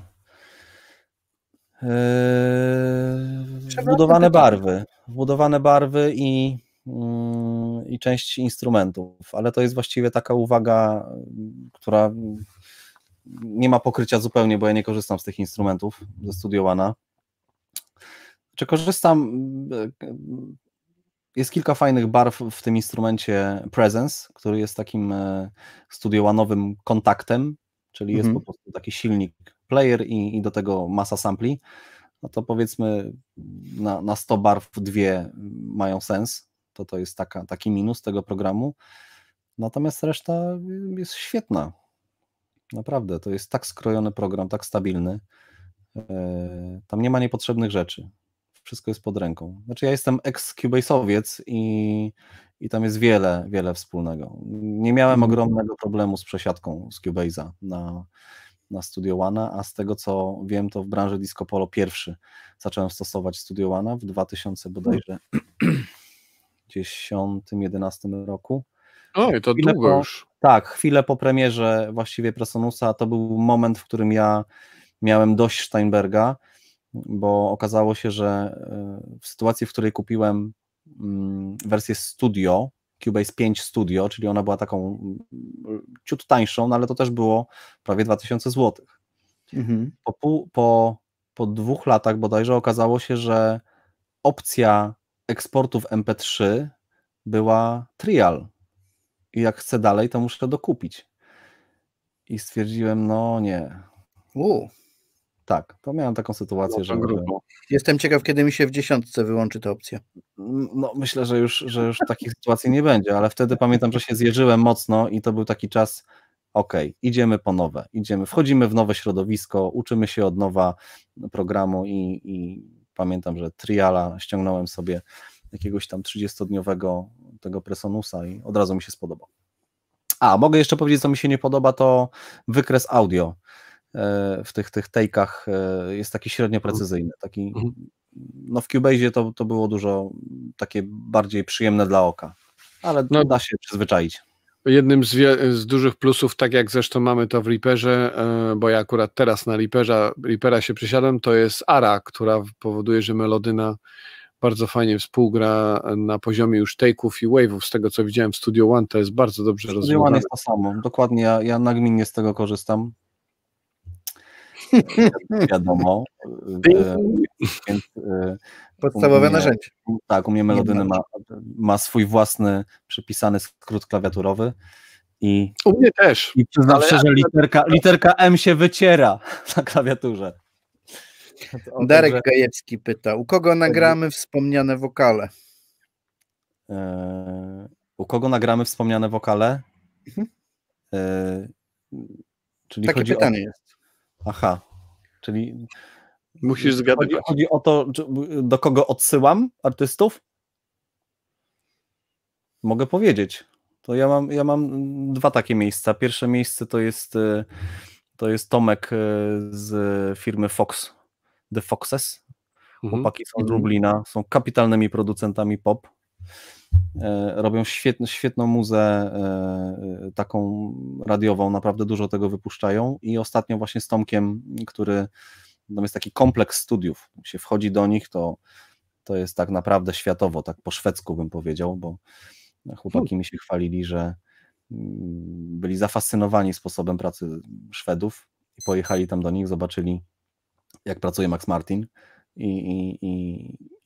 Eee, wbudowane barwy. Wbudowane barwy i, yy, i część instrumentów, ale to jest właściwie taka uwaga, która nie ma pokrycia zupełnie, bo ja nie korzystam z tych instrumentów ze Studio One'a. Czy korzystam? E, jest kilka fajnych barw w tym instrumencie Presence, który jest takim e, studiowanowym kontaktem, czyli jest mhm. po prostu taki silnik player i, i do tego masa sampli, no to powiedzmy na, na 100 barw dwie mm, mają sens, to to jest taka, taki minus tego programu, natomiast reszta mm, jest świetna, naprawdę, to jest tak skrojony program, tak stabilny, e, tam nie ma niepotrzebnych rzeczy, wszystko jest pod ręką. Znaczy ja jestem ex-Cubase'owiec i, i tam jest wiele, wiele wspólnego. Nie miałem mhm. ogromnego problemu z przesiadką z Cubase'a na, na Studio One, a z tego co wiem, to w branży Disco Polo pierwszy zacząłem stosować Studio One w 2000 hmm. bodajże dziesiątym 11 roku. Oj, to chwilę długo po, już. Tak, chwilę po premierze właściwie Presonusa to był moment, w którym ja miałem dość Steinberga, bo okazało się, że e, w sytuacji, w której kupiłem Mm, wersję Studio, Cubase 5 Studio, czyli ona była taką mm, ciut tańszą, no ale to też było prawie 2000 zł. Mhm. Po, pół, po, po dwóch latach bodajże okazało się, że opcja eksportu w MP3 była trial. I jak chcę dalej, to muszę to dokupić. I stwierdziłem, no nie. Tak, to miałem taką sytuację, no, że. Grubo. Jestem ciekaw, kiedy mi się w dziesiątce wyłączy ta opcja. Mm, no, myślę, że już, że już takich sytuacji nie będzie, ale wtedy pamiętam, że się zjeżyłem mocno i to był taki czas. OK, idziemy po nowe, idziemy, wchodzimy w nowe środowisko, uczymy się od nowa programu i, i pamiętam, że triala ściągnąłem sobie jakiegoś tam 30-dniowego tego Presonusa i od razu mi się spodobał. A, mogę jeszcze powiedzieć, co mi się nie podoba, to wykres audio w tych, tych take'ach e, jest taki średnio mhm. precyzyjny. Taki, mhm. no w Cubase'ie to, to było dużo takie bardziej przyjemne dla oka, ale no, da się przyzwyczaić. Jednym z, z, dużych plusów, tak jak zresztą mamy to w Reaperze, e, bo ja akurat teraz na Reaperza, Reapera się przysiadłem, to jest ARA, która powoduje, że melodyna bardzo fajnie współgra na poziomie już take'ów i wave'ów. Z tego co widziałem w Studio One, to jest bardzo dobrze rozumiane. rozwiązane. Studio One jest to samo, dokładnie, ja, ja nagminnie z tego korzystam. wiadomo. E, więc, e, Podstawowe narzędzie. Tak, u mnie Melodyny ma, ma swój własny przypisany skrót klawiaturowy. I, u mnie też. I przyznam ale... że literka, literka M się wyciera na klawiaturze. Darek także... Gajewski pyta, u kogo nagramy wspomniane wokale? E, u kogo nagramy wspomniane wokale? Mhm. czyli Takie pytanie o... jest. Aha, czyli... Musisz zgadać. Chodzi, chodzi o to, do kogo odsyłam artystów? Mogę powiedzieć. To ja mam, ja mam dwa takie miejsca. Pierwsze miejsce to jest, y, to jest Tomek y, z firmy Fox, The Foxes. Mhm. Chłopaki mhm. są z mhm. Lublina, są kapitalnymi producentami pop. E, robią świetne, świetną muzę, e, taką radiową, naprawdę dużo tego wypuszczają. I ostatnio, właśnie z Tomkiem, który tam no, jest taki kompleks studiów, się wchodzi do nich, to, to jest tak naprawdę światowo, tak po szwedzku bym powiedział, bo chłopaki mi się chwalili, że mm, byli zafascynowani sposobem pracy Szwedów i pojechali tam do nich, zobaczyli, jak pracuje Max Martin i, i,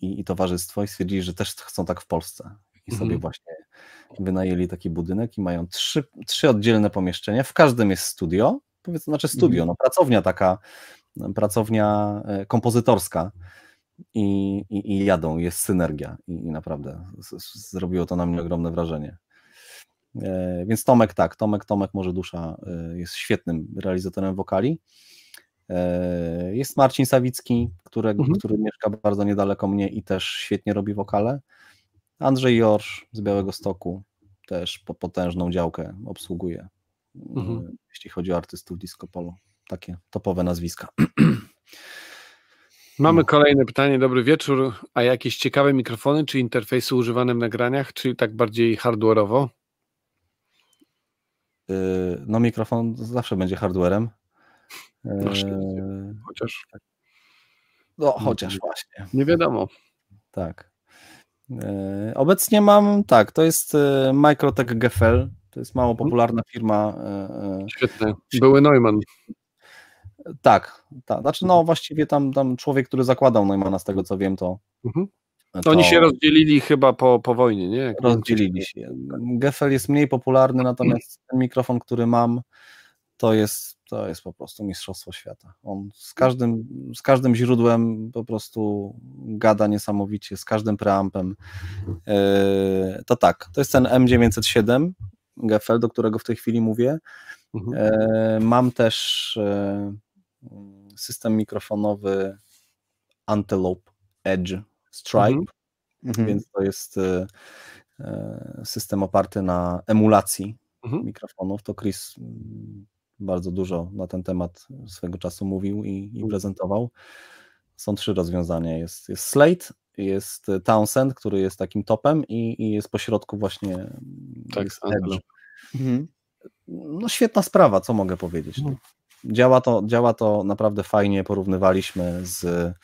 i, i towarzystwo i stwierdzili, że też chcą tak w Polsce i sobie mhm. właśnie wynajęli taki budynek i mają trzy, trzy oddzielne pomieszczenia. W każdym jest studio, powiedzmy, znaczy studio, mhm. no pracownia taka, pracownia e, kompozytorska. I, i, i jadą, jest synergia i, i naprawdę z, zrobiło to na mnie ogromne wrażenie. E, więc Tomek tak, Tomek, Tomek może dusza e, jest świetnym realizatorem wokali. Jest Marcin Sawicki, mhm. który mieszka bardzo niedaleko mnie i też świetnie robi wokale. Andrzej Jorsz z Białego Stoku też potężną działkę obsługuje, mhm. E, jeśli chodzi o artystów disco polo. Takie topowe nazwiska. Mamy no. kolejne pytanie. Dobry wieczór. A jakieś ciekawe mikrofony czy interfejsy używane w nagraniach, czy tak bardziej hardware'owo? E, no mikrofon zawsze będzie hardwarem. E, no chociaż. Tak. No chociaż właśnie. Nie wiadomo. Tak. E, obecnie mam, tak, to jest e, Microtech Gefel, to jest mało mhm. popularna firma. E, Świetne, były Neumann. Tak, tak, znaczy no właściwie tam, tam człowiek, który zakładał Neumana, z tego co wiem, to... Mhm. To oni się rozdzielili chyba po, po wojnie, nie? Jak rozdzielili się. Gefel jest mniej popularny, natomiast ten mikrofon, który mam, to jest to jest po prostu mistrzostwo świata. On z mm. każdym, z każdym źródłem po prostu gada niesamowicie, z każdym preampem. E, to tak, to jest ten M907 Geffel, do którego w tej chwili mówię. Mhm. E, mam też e, system mikrofonowy Antelope Edge Stripe, mhm. mhm. więc to jest system oparty na emulacji mhm. mikrofonów. To Chris mm, bardzo dużo na ten temat swego czasu mówił i, i mhm. prezentował. Są trzy rozwiązania. Jest, jest Slate, jest Townsend, który jest takim topem i, i jest pośrodku właśnie mm, tak, jest Edge. Mhm. No świetna sprawa, co mogę powiedzieć. No. Mhm. Działa, to, działa to naprawdę fajnie, porównywaliśmy z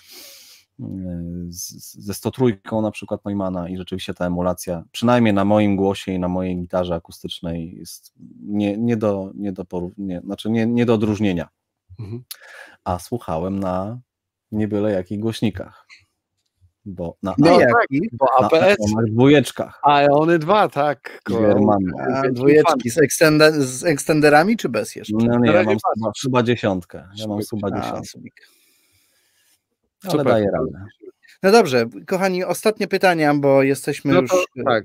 ze 103 na przykład Neumana i rzeczywiście ta emulacja, przynajmniej na moim głosie i na mojej gitarze akustycznej jest nie, nie, do, nie, do, nie, znaczy nie, nie do odróżnienia. Mhm. A słuchałem na nie byle jakich głośnikach. Bo na, no, a, tak, bo na APS na dwójeczkach. A one dwa, tak. Wiermany. A, dwójeczki z, ekstenderami z extenderami czy bez jeszcze? No nie, ja mam suba, suba dziesiątkę. Ja mam suba dziesiątkę. No, Co Ale daje radę. No dobrze, kochani, ostatnie pytania, bo jesteśmy no to, już. E, tak.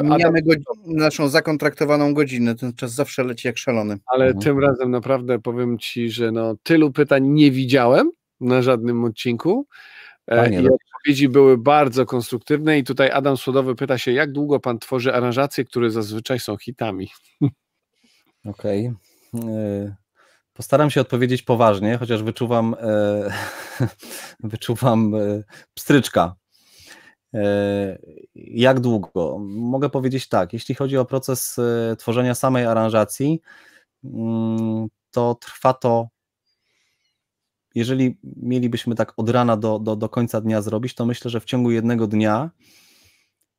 Y, mamy naszą zakontraktowaną godzinę. Ten czas zawsze leci jak szalony. Ale mhm. tym razem naprawdę powiem ci, że no, tylu pytań nie widziałem na żadnym odcinku. E, Panie, I odpowiedzi były bardzo konstruktywne. I tutaj Adam Słodowy pyta się, jak długo pan tworzy aranżacje, które zazwyczaj są hitami. Okej. Okay. E, Postaram się odpowiedzieć poważnie, chociaż wyczuwam, e, wyczuwam e, pstryczka. E, jak długo? Mogę powiedzieć tak, jeśli chodzi o proces e, tworzenia samej aranżacji, mm, to trwa to, jeżeli mielibyśmy tak od rana do, do, do końca dnia zrobić, to myślę, że w ciągu jednego dnia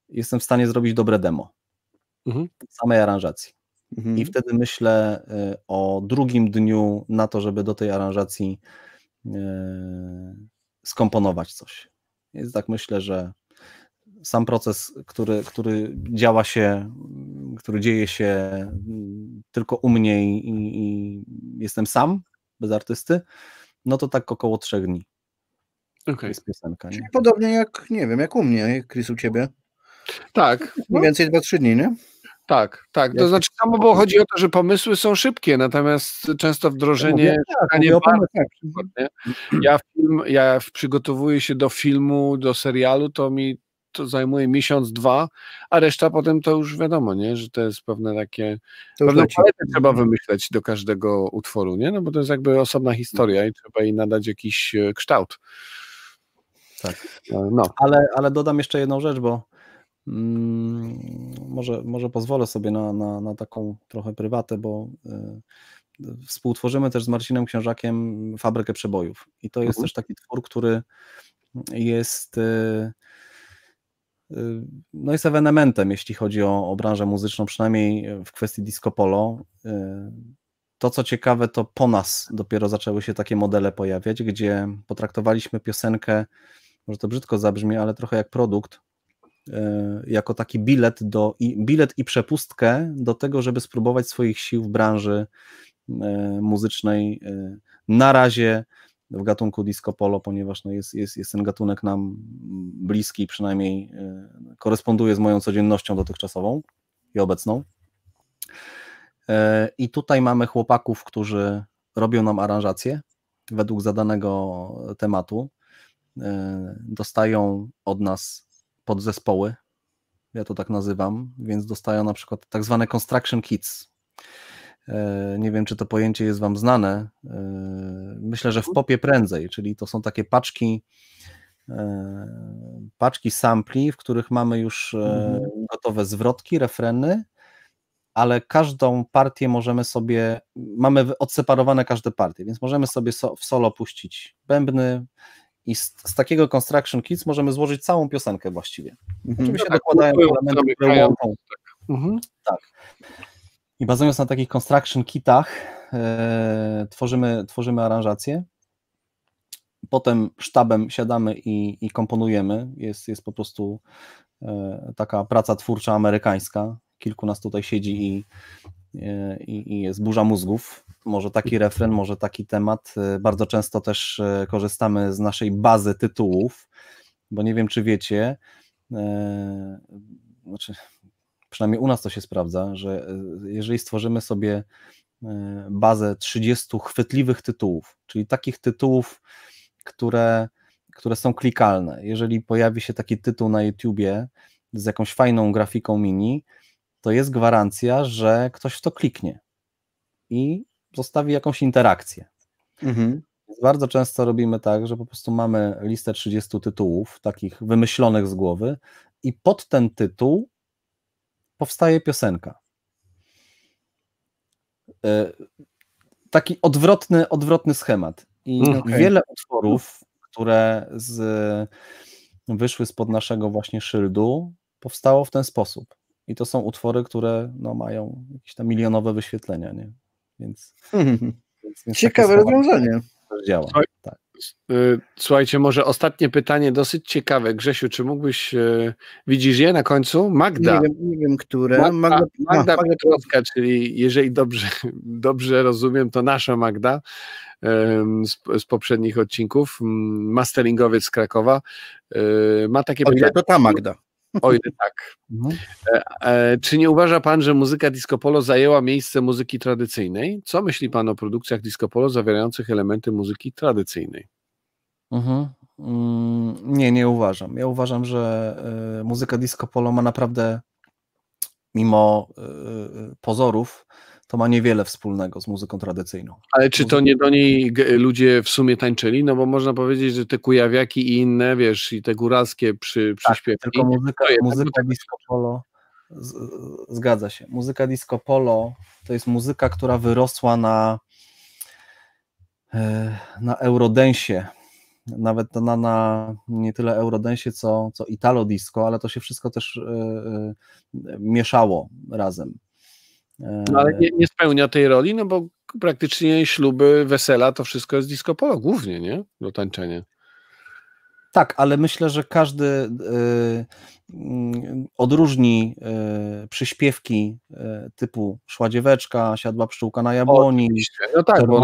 jestem w stanie zrobić dobre demo mhm. samej aranżacji. Mhm. I wtedy myślę y, o drugim dniu na to, żeby do tej aranżacji y, skomponować coś. Więc tak myślę, że sam proces, który, który działa się, mm, który dzieje się mm, tylko u mnie i, i jestem sam, bez artysty, no to tak około trzech dni. Okay. Jest piosenka. podobnie jak, nie wiem, jak u mnie, Chris, u ciebie. Tak. Mniej więcej 2-3 dni, nie? Tak, tak. To znaczy samo bo chodzi o to, że pomysły są szybkie, natomiast często wdrożenie ja, tak, ja, film, ja przygotowuję się do filmu, do serialu, to mi to zajmuje miesiąc, dwa, a reszta potem to już wiadomo, nie? że to jest pewne takie. Pewne trzeba wymyśleć do każdego utworu, nie? No bo to jest jakby osobna historia i trzeba jej nadać jakiś e, kształt. Tak. E, no. Ale, ale dodam jeszcze jedną rzecz, bo Mm, może, może pozwolę sobie na, na, na taką trochę prywatę, bo y, współtworzymy też z Marcinem Książakiem Fabrykę Przebojów. I to jest mhm. też taki twór, który jest y, y, no jest ewenementem, jeśli chodzi o, o branżę muzyczną, przynajmniej w kwestii disco polo. To, co ciekawe, to po nas dopiero zaczęły się takie modele pojawiać, gdzie potraktowaliśmy piosenkę, może to brzydko zabrzmi, ale trochę jak produkt, E, jako taki bilet, do, i, bilet i przepustkę do tego, żeby spróbować swoich sił w branży e, muzycznej e, na razie w gatunku disco polo, ponieważ no jest, jest, jest ten gatunek nam bliski, przynajmniej koresponduje z moją codziennością dotychczasową i obecną. I tutaj mamy chłopaków, którzy robią nam aranżację według zadanego tematu. Dostają od nas podzespoły, ja to tak nazywam, więc dostają na przykład tak zwane construction kits. E, nie wiem, czy to pojęcie jest Wam znane. E, myślę, że w mhm. popie prędzej, czyli to są takie paczki, e, paczki sampli, w których mamy już mhm. gotowe zwrotki, refreny, ale każdą partię możemy sobie, mamy odseparowane każde partie, więc możemy sobie w solo puścić bębny, i z, z, takiego Construction Kids możemy złożyć całą piosenkę właściwie. Mhm. się no tak, dokładając no, elementy, które tak. Mhm. Tak. I bazując na takich Construction Kitach e, tworzymy, tworzymy aranżację. Potem sztabem siadamy i, i komponujemy. Jest, jest po prostu e, taka praca twórcza amerykańska. Kilku nas tutaj siedzi i, E, i, i jest burza mózgów. Może taki refren, może taki temat. E, bardzo często też e, korzystamy z naszej bazy tytułów, bo nie wiem, czy wiecie, znaczy, przynajmniej u nas to się sprawdza, że jeżeli stworzymy sobie bazę 30 chwytliwych tytułów, czyli takich tytułów, które, które są klikalne. Jeżeli pojawi się taki tytuł na YouTubie z jakąś fajną grafiką mini, to jest gwarancja, że ktoś w to kliknie i zostawi jakąś interakcję. Mhm. Bardzo często robimy tak, że po prostu mamy listę 30 tytułów, takich wymyślonych z głowy, i pod ten tytuł powstaje piosenka. E, taki odwrotny, odwrotny schemat. I mm, okay. wiele utworów, które z, wyszły spod naszego właśnie szyldu, powstało w ten sposób i to są utwory, które no, mają jakieś tam milionowe wyświetlenia, nie? Więc, hmm. więc ciekawe rozwiązanie. Działa. Tak. Y, słuchajcie, może ostatnie pytanie, dosyć ciekawe. Grzesiu, czy mógłbyś, y, widzisz je na końcu? Magda. Nie wiem, nie wiem które. Magda, Magda, Magda, Piotrowska, czyli jeżeli dobrze, dobrze rozumiem, to nasza Magda z, z poprzednich odcinków, masteringowiec z Krakowa, y, ma takie o, pytanie. To ta Magda. O ile tak. No. E, e, czy nie uważa pan, że muzyka disco polo zajęła miejsce muzyki tradycyjnej? Co myśli pan o produkcjach disco polo zawierających elementy muzyki tradycyjnej? Mhm. Mm, nie, nie uważam. Ja uważam, że e, muzyka disco polo ma naprawdę, mimo pozorów, to ma niewiele wspólnego z muzyką tradycyjną. Ale czy to nie do niej ludzie w sumie tańczyli? No bo można powiedzieć, że te kujawiaki i inne, wiesz, i te góralskie przy, przyśpiewki. Tak, tylko muzyka, muzyka disco polo, z, zgadza się, muzyka disco polo to jest muzyka, która wyrosła na e, na eurodensie, nawet na, na nie tyle eurodensie, co, co italo disco, ale to się wszystko też yy, mieszało razem. No, ale e, nie, nie, spełnia tej roli, no bo praktycznie śluby, wesela, to wszystko jest disco polo głównie, nie? Do tańczenia. Tak, ale myślę, że każdy y, y, odróżni y, przyśpiewki y, typu szładzieweczka, siadła pszczółka na jabłoni, o, no tak, bo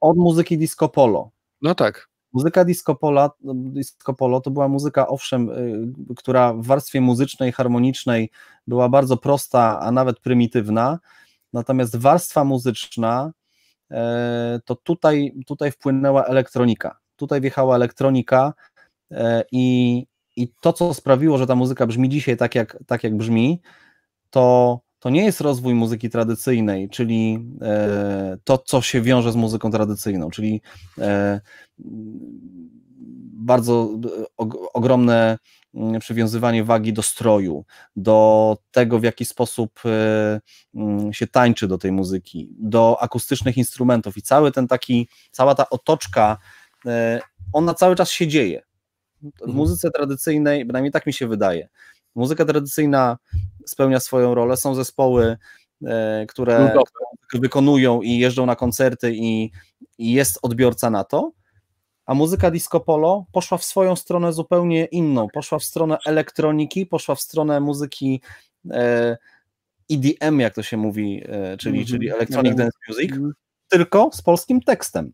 od muzyki disco polo. No tak. Muzyka disco, pola, disco polo to była muzyka, owszem, y, która w warstwie muzycznej, harmonicznej była bardzo prosta, a nawet prymitywna, natomiast warstwa muzyczna e, to tutaj, tutaj wpłynęła elektronika. Tutaj wjechała elektronika e, i, i to, co sprawiło, że ta muzyka brzmi dzisiaj tak, jak, tak jak brzmi, to to nie jest rozwój muzyki tradycyjnej, czyli e, to, co się wiąże z muzyką tradycyjną, czyli e, bardzo e, ogromne mm, przywiązywanie wagi do stroju, do tego, w jaki sposób mm, się tańczy do tej muzyki, do akustycznych instrumentów i cały ten taki, cała ta otoczka, ona cały czas się dzieje. W mhm. muzyce tradycyjnej, bynajmniej tak mi się wydaje, muzyka tradycyjna spełnia swoją rolę, są zespoły, e, które wykonują i jeżdżą na koncerty i, i jest odbiorca na to, a muzyka disco polo poszła w swoją stronę zupełnie inną, poszła w stronę elektroniki, poszła w stronę muzyki EDM, e jak to się mówi, e, czyli, mm-hmm. czyli Electronic mm-hmm. Dance Music, mm-hmm. tylko z polskim tekstem.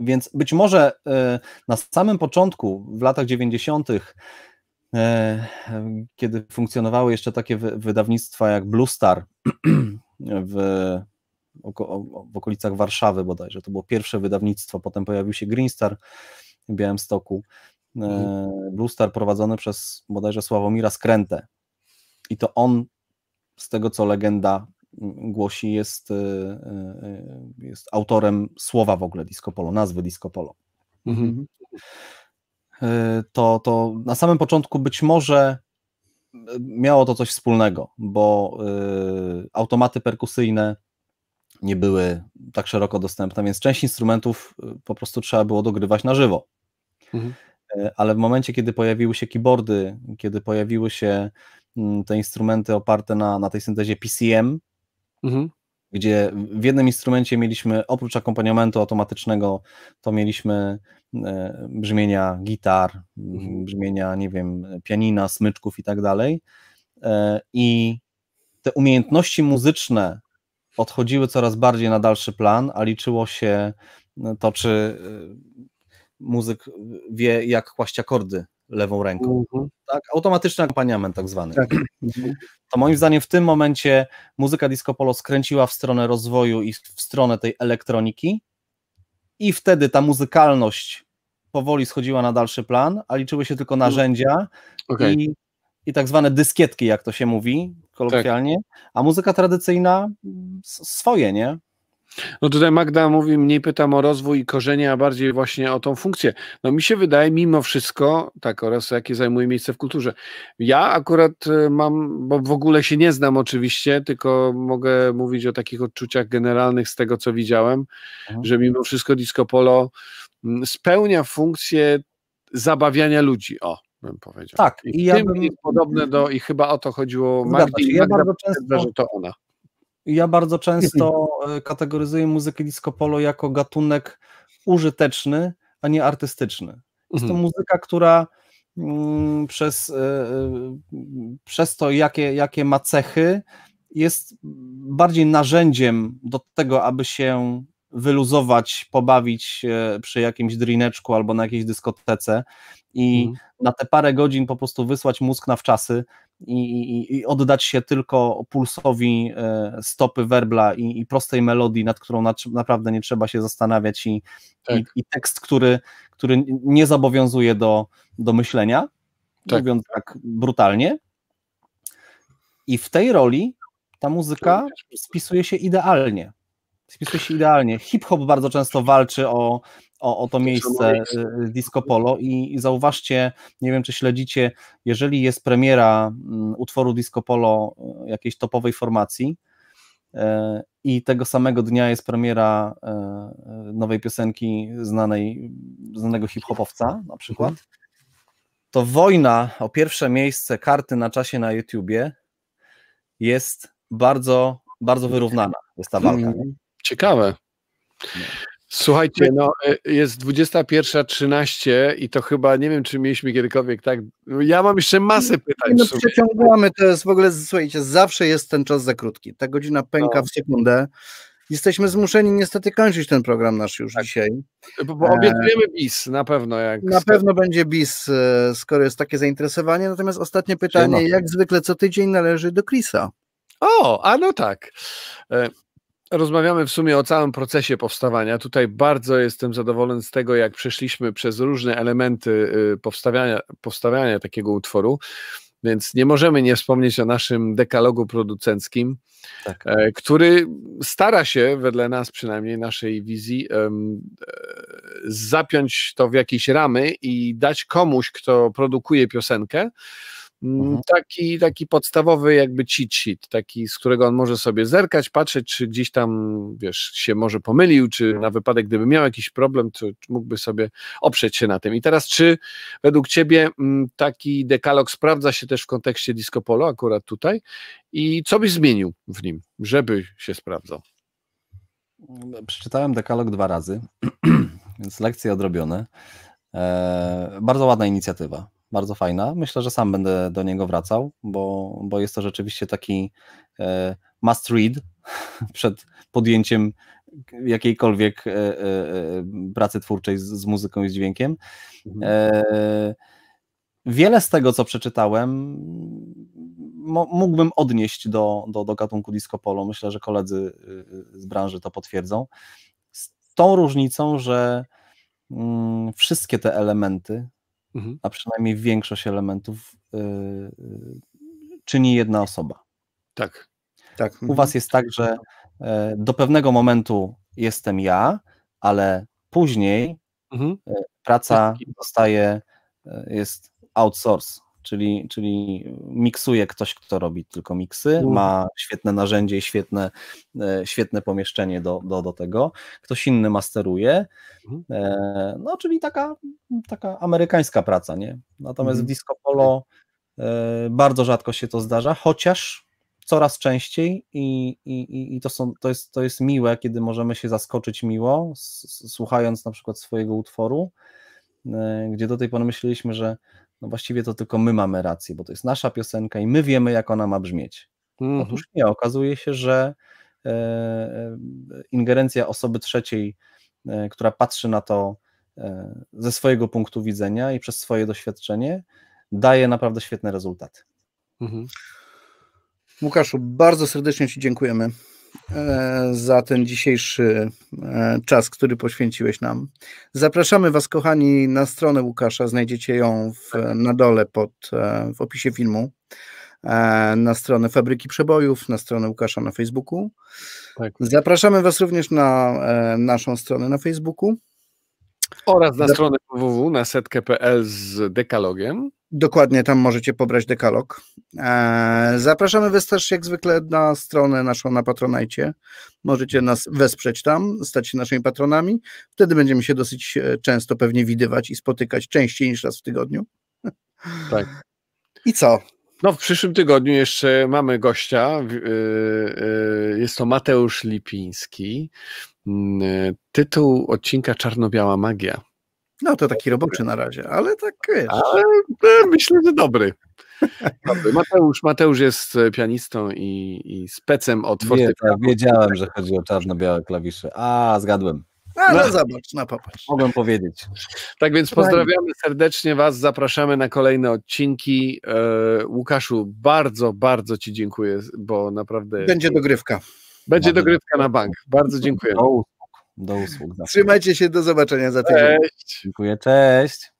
Więc być może na samym początku, w latach 90., E, kiedy funkcjonowały jeszcze takie wydawnictwa jak Blue Star w, w okolicach Warszawy bodajże. To było pierwsze wydawnictwo, potem pojawił się Green Star w Białymstoku. E, mhm. Blue Star prowadzony przez bodajże Sławomira Skrętę. I to on, z tego co legenda głosi, jest, e, jest autorem słowa w ogóle disco polo, nazwy disco polo. Mhm. mhm. E, to, to na samym początku być może e, miało to coś wspólnego, bo e, automaty perkusyjne nie były tak szeroko dostępne, więc część instrumentów po prostu trzeba było dogrywać na żywo. Mhm. Ale w momencie, kiedy pojawiły się keyboardy, kiedy pojawiły się mm, te instrumenty oparte na, na tej syntezie PCM, mhm gdzie w jednym instrumencie mieliśmy oprócz akompaniamentu automatycznego, to mieliśmy e, brzmienia gitar, mhm. brzmienia, nie wiem, pianina, smyczków i tak dalej. E, I te umiejętności muzyczne odchodziły coraz bardziej na dalszy plan, a liczyło się e, to, czy muzyk wie, jak kłaść akordy lewą ręką. Mhm. Tak? Automatyczny akompaniament tak zwany. Tak. To moim zdaniem w tym momencie muzyka disco polo skręciła w stronę rozwoju i w stronę tej elektroniki i wtedy ta muzykalność powoli schodziła na dalszy plan, a liczyły się tylko narzędzia mm. okay. i, i tak zwane dyskietki, jak to się mówi kolokwialnie, tak. a muzyka tradycyjna swoje, nie? No tutaj Magda mówi, mniej pytam o rozwój i korzenie, a bardziej właśnie o tą funkcję. No mi się wydaje, mimo wszystko, tak, oraz jakie zajmuje miejsce w kulturze. Ja akurat e, mam, bo w ogóle się nie znam oczywiście, tylko mogę mówić o takich odczuciach generalnych z tego, co widziałem, mhm. że mimo wszystko disco polo mm, spełnia funkcję zabawiania ludzi, o, bym powiedział. Tak. I, I ja bym... podobne do, i chyba o to chodziło Magdzie. Ja Magda bardzo często... że to ona. Ja bardzo często mhm. e, kategoryzuję muzykę disco polo jako gatunek użyteczny, a nie artystyczny. Jest to mhm. muzyka, która mm, przez, e, e, przez to, jakie, jakie ma cechy, jest bardziej narzędziem do tego, aby się wyluzować, pobawić przy jakimś drineczku albo na jakiejś dyskotece i mm. na te parę godzin po prostu wysłać mózg na wczasy, i, i, oddać się tylko pulsowi e, stopy werbla i, i prostej melodii, nad którą na, naprawdę nie trzeba się zastanawiać i, tak. i, i, tekst, który, który nie zobowiązuje do, do myślenia, tak. mówiąc tak brutalnie. I w tej roli ta muzyka spisuje się idealnie. Spisuje się idealnie. Hip-hop bardzo często walczy o, o, o to miejsce y, y, Disco Polo i, zauważcie, nie wiem czy śledzicie, jeżeli jest premiera mm, utworu Disco Polo y, jakiejś topowej formacji, i tego samego dnia jest premiera nowej piosenki znanej, znanego hip-hopowca na przykład. Mhm. To wojna o pierwsze miejsce karty na czasie na YouTubie jest bardzo, bardzo wyrównana. Jest ta walka. Nie? Ciekawe. No. Słuchajcie, no e, jest 21.13 i to chyba nie wiem, czy mieliśmy kiedykolwiek tak. Ja mam jeszcze masę pytań. No, przeciągamy, to jest w ogóle, słuchajcie, zawsze jest ten czas za krótki. Ta godzina pęka no. w sekundę. Jesteśmy zmuszeni niestety kończyć ten program nasz już tak. dzisiaj. Bo, bo obiecujemy e, bis na pewno. Jak na skoro... pewno będzie bis, e, skoro jest takie zainteresowanie. Natomiast ostatnie pytanie, Siema. jak zwykle co tydzień należy do Krisa. O, a no tak rozmawiamy w sumie o całym procesie powstawania. Tutaj bardzo jestem zadowolony z tego, jak przeszliśmy przez różne elementy y, powstawiania, powstawiania takiego utworu. Więc nie możemy nie wspomnieć o naszym dekalogu producenckim, tak. E, który stara się, wedle nas przynajmniej, naszej wizji, e, zapiąć to w jakieś ramy i dać komuś, kto produkuje piosenkę, Mm, mhm. Taki, taki podstawowy jakby cheat sheet, taki, z którego on może sobie zerkać, patrzeć, czy gdzieś tam, wiesz, się może pomylił, czy mhm. na wypadek, gdyby miał jakiś problem, to mógłby sobie oprzeć się na tym. I teraz, czy według ciebie mm, taki dekalog sprawdza się też w kontekście disco polo akurat tutaj i co byś zmienił w nim, żeby się sprawdzał? No, przeczytałem dekalog dwa razy, więc lekcje odrobione. Eee, bardzo ładna inicjatywa bardzo fajna. Myślę, że sam będę do niego wracał, bo, bo jest to rzeczywiście taki e, must read przed podjęciem jakiejkolwiek e, e, pracy twórczej z, z muzyką i z dźwiękiem. Mhm. Wiele z tego, co przeczytałem, mógłbym odnieść do, do, do gatunku disco polo. Myślę, że koledzy y, z branży to potwierdzą. Z tą różnicą, że mm, wszystkie te elementy mhm. a przynajmniej większość elementów y, y, czyni jedna osoba. Tak. tak. U mhm. Was jest tak, że e, do pewnego momentu jestem ja, ale później mhm. E, praca zostaje, e, jest outsource czyli, czyli miksuje ktoś, kto robi tylko miksy, mm. ma świetne narzędzie i świetne, e, świetne pomieszczenie do, do, do tego, ktoś inny masteruje, mhm. e, no czyli taka, taka amerykańska praca, nie? Natomiast w mhm. disco polo e, bardzo rzadko się to zdarza, chociaż coraz częściej i, i, i to, są, to, jest, to jest miłe, kiedy możemy się zaskoczyć miło, słuchając na przykład swojego utworu, gdzie do tej pory myśleliśmy, że no właściwie to tylko my mamy rację, bo to jest nasza piosenka i my wiemy, jak ona ma brzmieć. Mhm. Otóż nie, okazuje się, że e, e, ingerencja osoby trzeciej, e, która patrzy na to ze swojego punktu widzenia i przez swoje doświadczenie, daje naprawdę świetne rezultaty. Mhm. Łukaszu, bardzo serdecznie Ci dziękujemy. E, za ten dzisiejszy e, czas, który poświęciłeś nam. Zapraszamy Was, kochani, na stronę Łukasza. Znajdziecie ją w, na dole pod, e, w opisie filmu. Na stronę Fabryki Przebojów, na stronę Łukasza na Facebooku. Tak. Zapraszamy Was również na naszą stronę na Facebooku. Oraz na stronę www na setkę.pl z dekalogiem. Dokładnie, tam możecie pobrać dekalog. Eee, zapraszamy Was też jak zwykle na stronę naszą na Patronajcie. Możecie nas wesprzeć tam, stać się naszymi patronami. Wtedy będziemy się dosyć e, często pewnie widywać i spotykać, częściej niż raz w tygodniu. Tak. I co? No, w przyszłym tygodniu jeszcze mamy gościa. E, e, jest to Mateusz Lipiński. Mm, e, tytuł odcinka Czarno-Biała Magia. No to taki roboczy na razie, ale tak wiesz. Ale e, myślę, że dobry. dobry. Mateusz, Mateusz jest e, pianistą i, i specem od fortepianu. tak, wiedziałem, że chodzi o czarno-białe klawisze. A, zgadłem. no, no, zobacz, no popatrz. Mogłem powiedzieć. Tak więc pozdrawiamy serdecznie Was, zapraszamy na kolejne odcinki. Łukaszu, bardzo, bardzo Ci dziękuję, bo naprawdę... Będzie dogrywka. Będzie Mamy dogrywka na bank. Bardzo dziękuję. Do usług. Do usług Trzymajcie się, do zobaczenia za tydzień. Cześć. Dziękuję, cześć.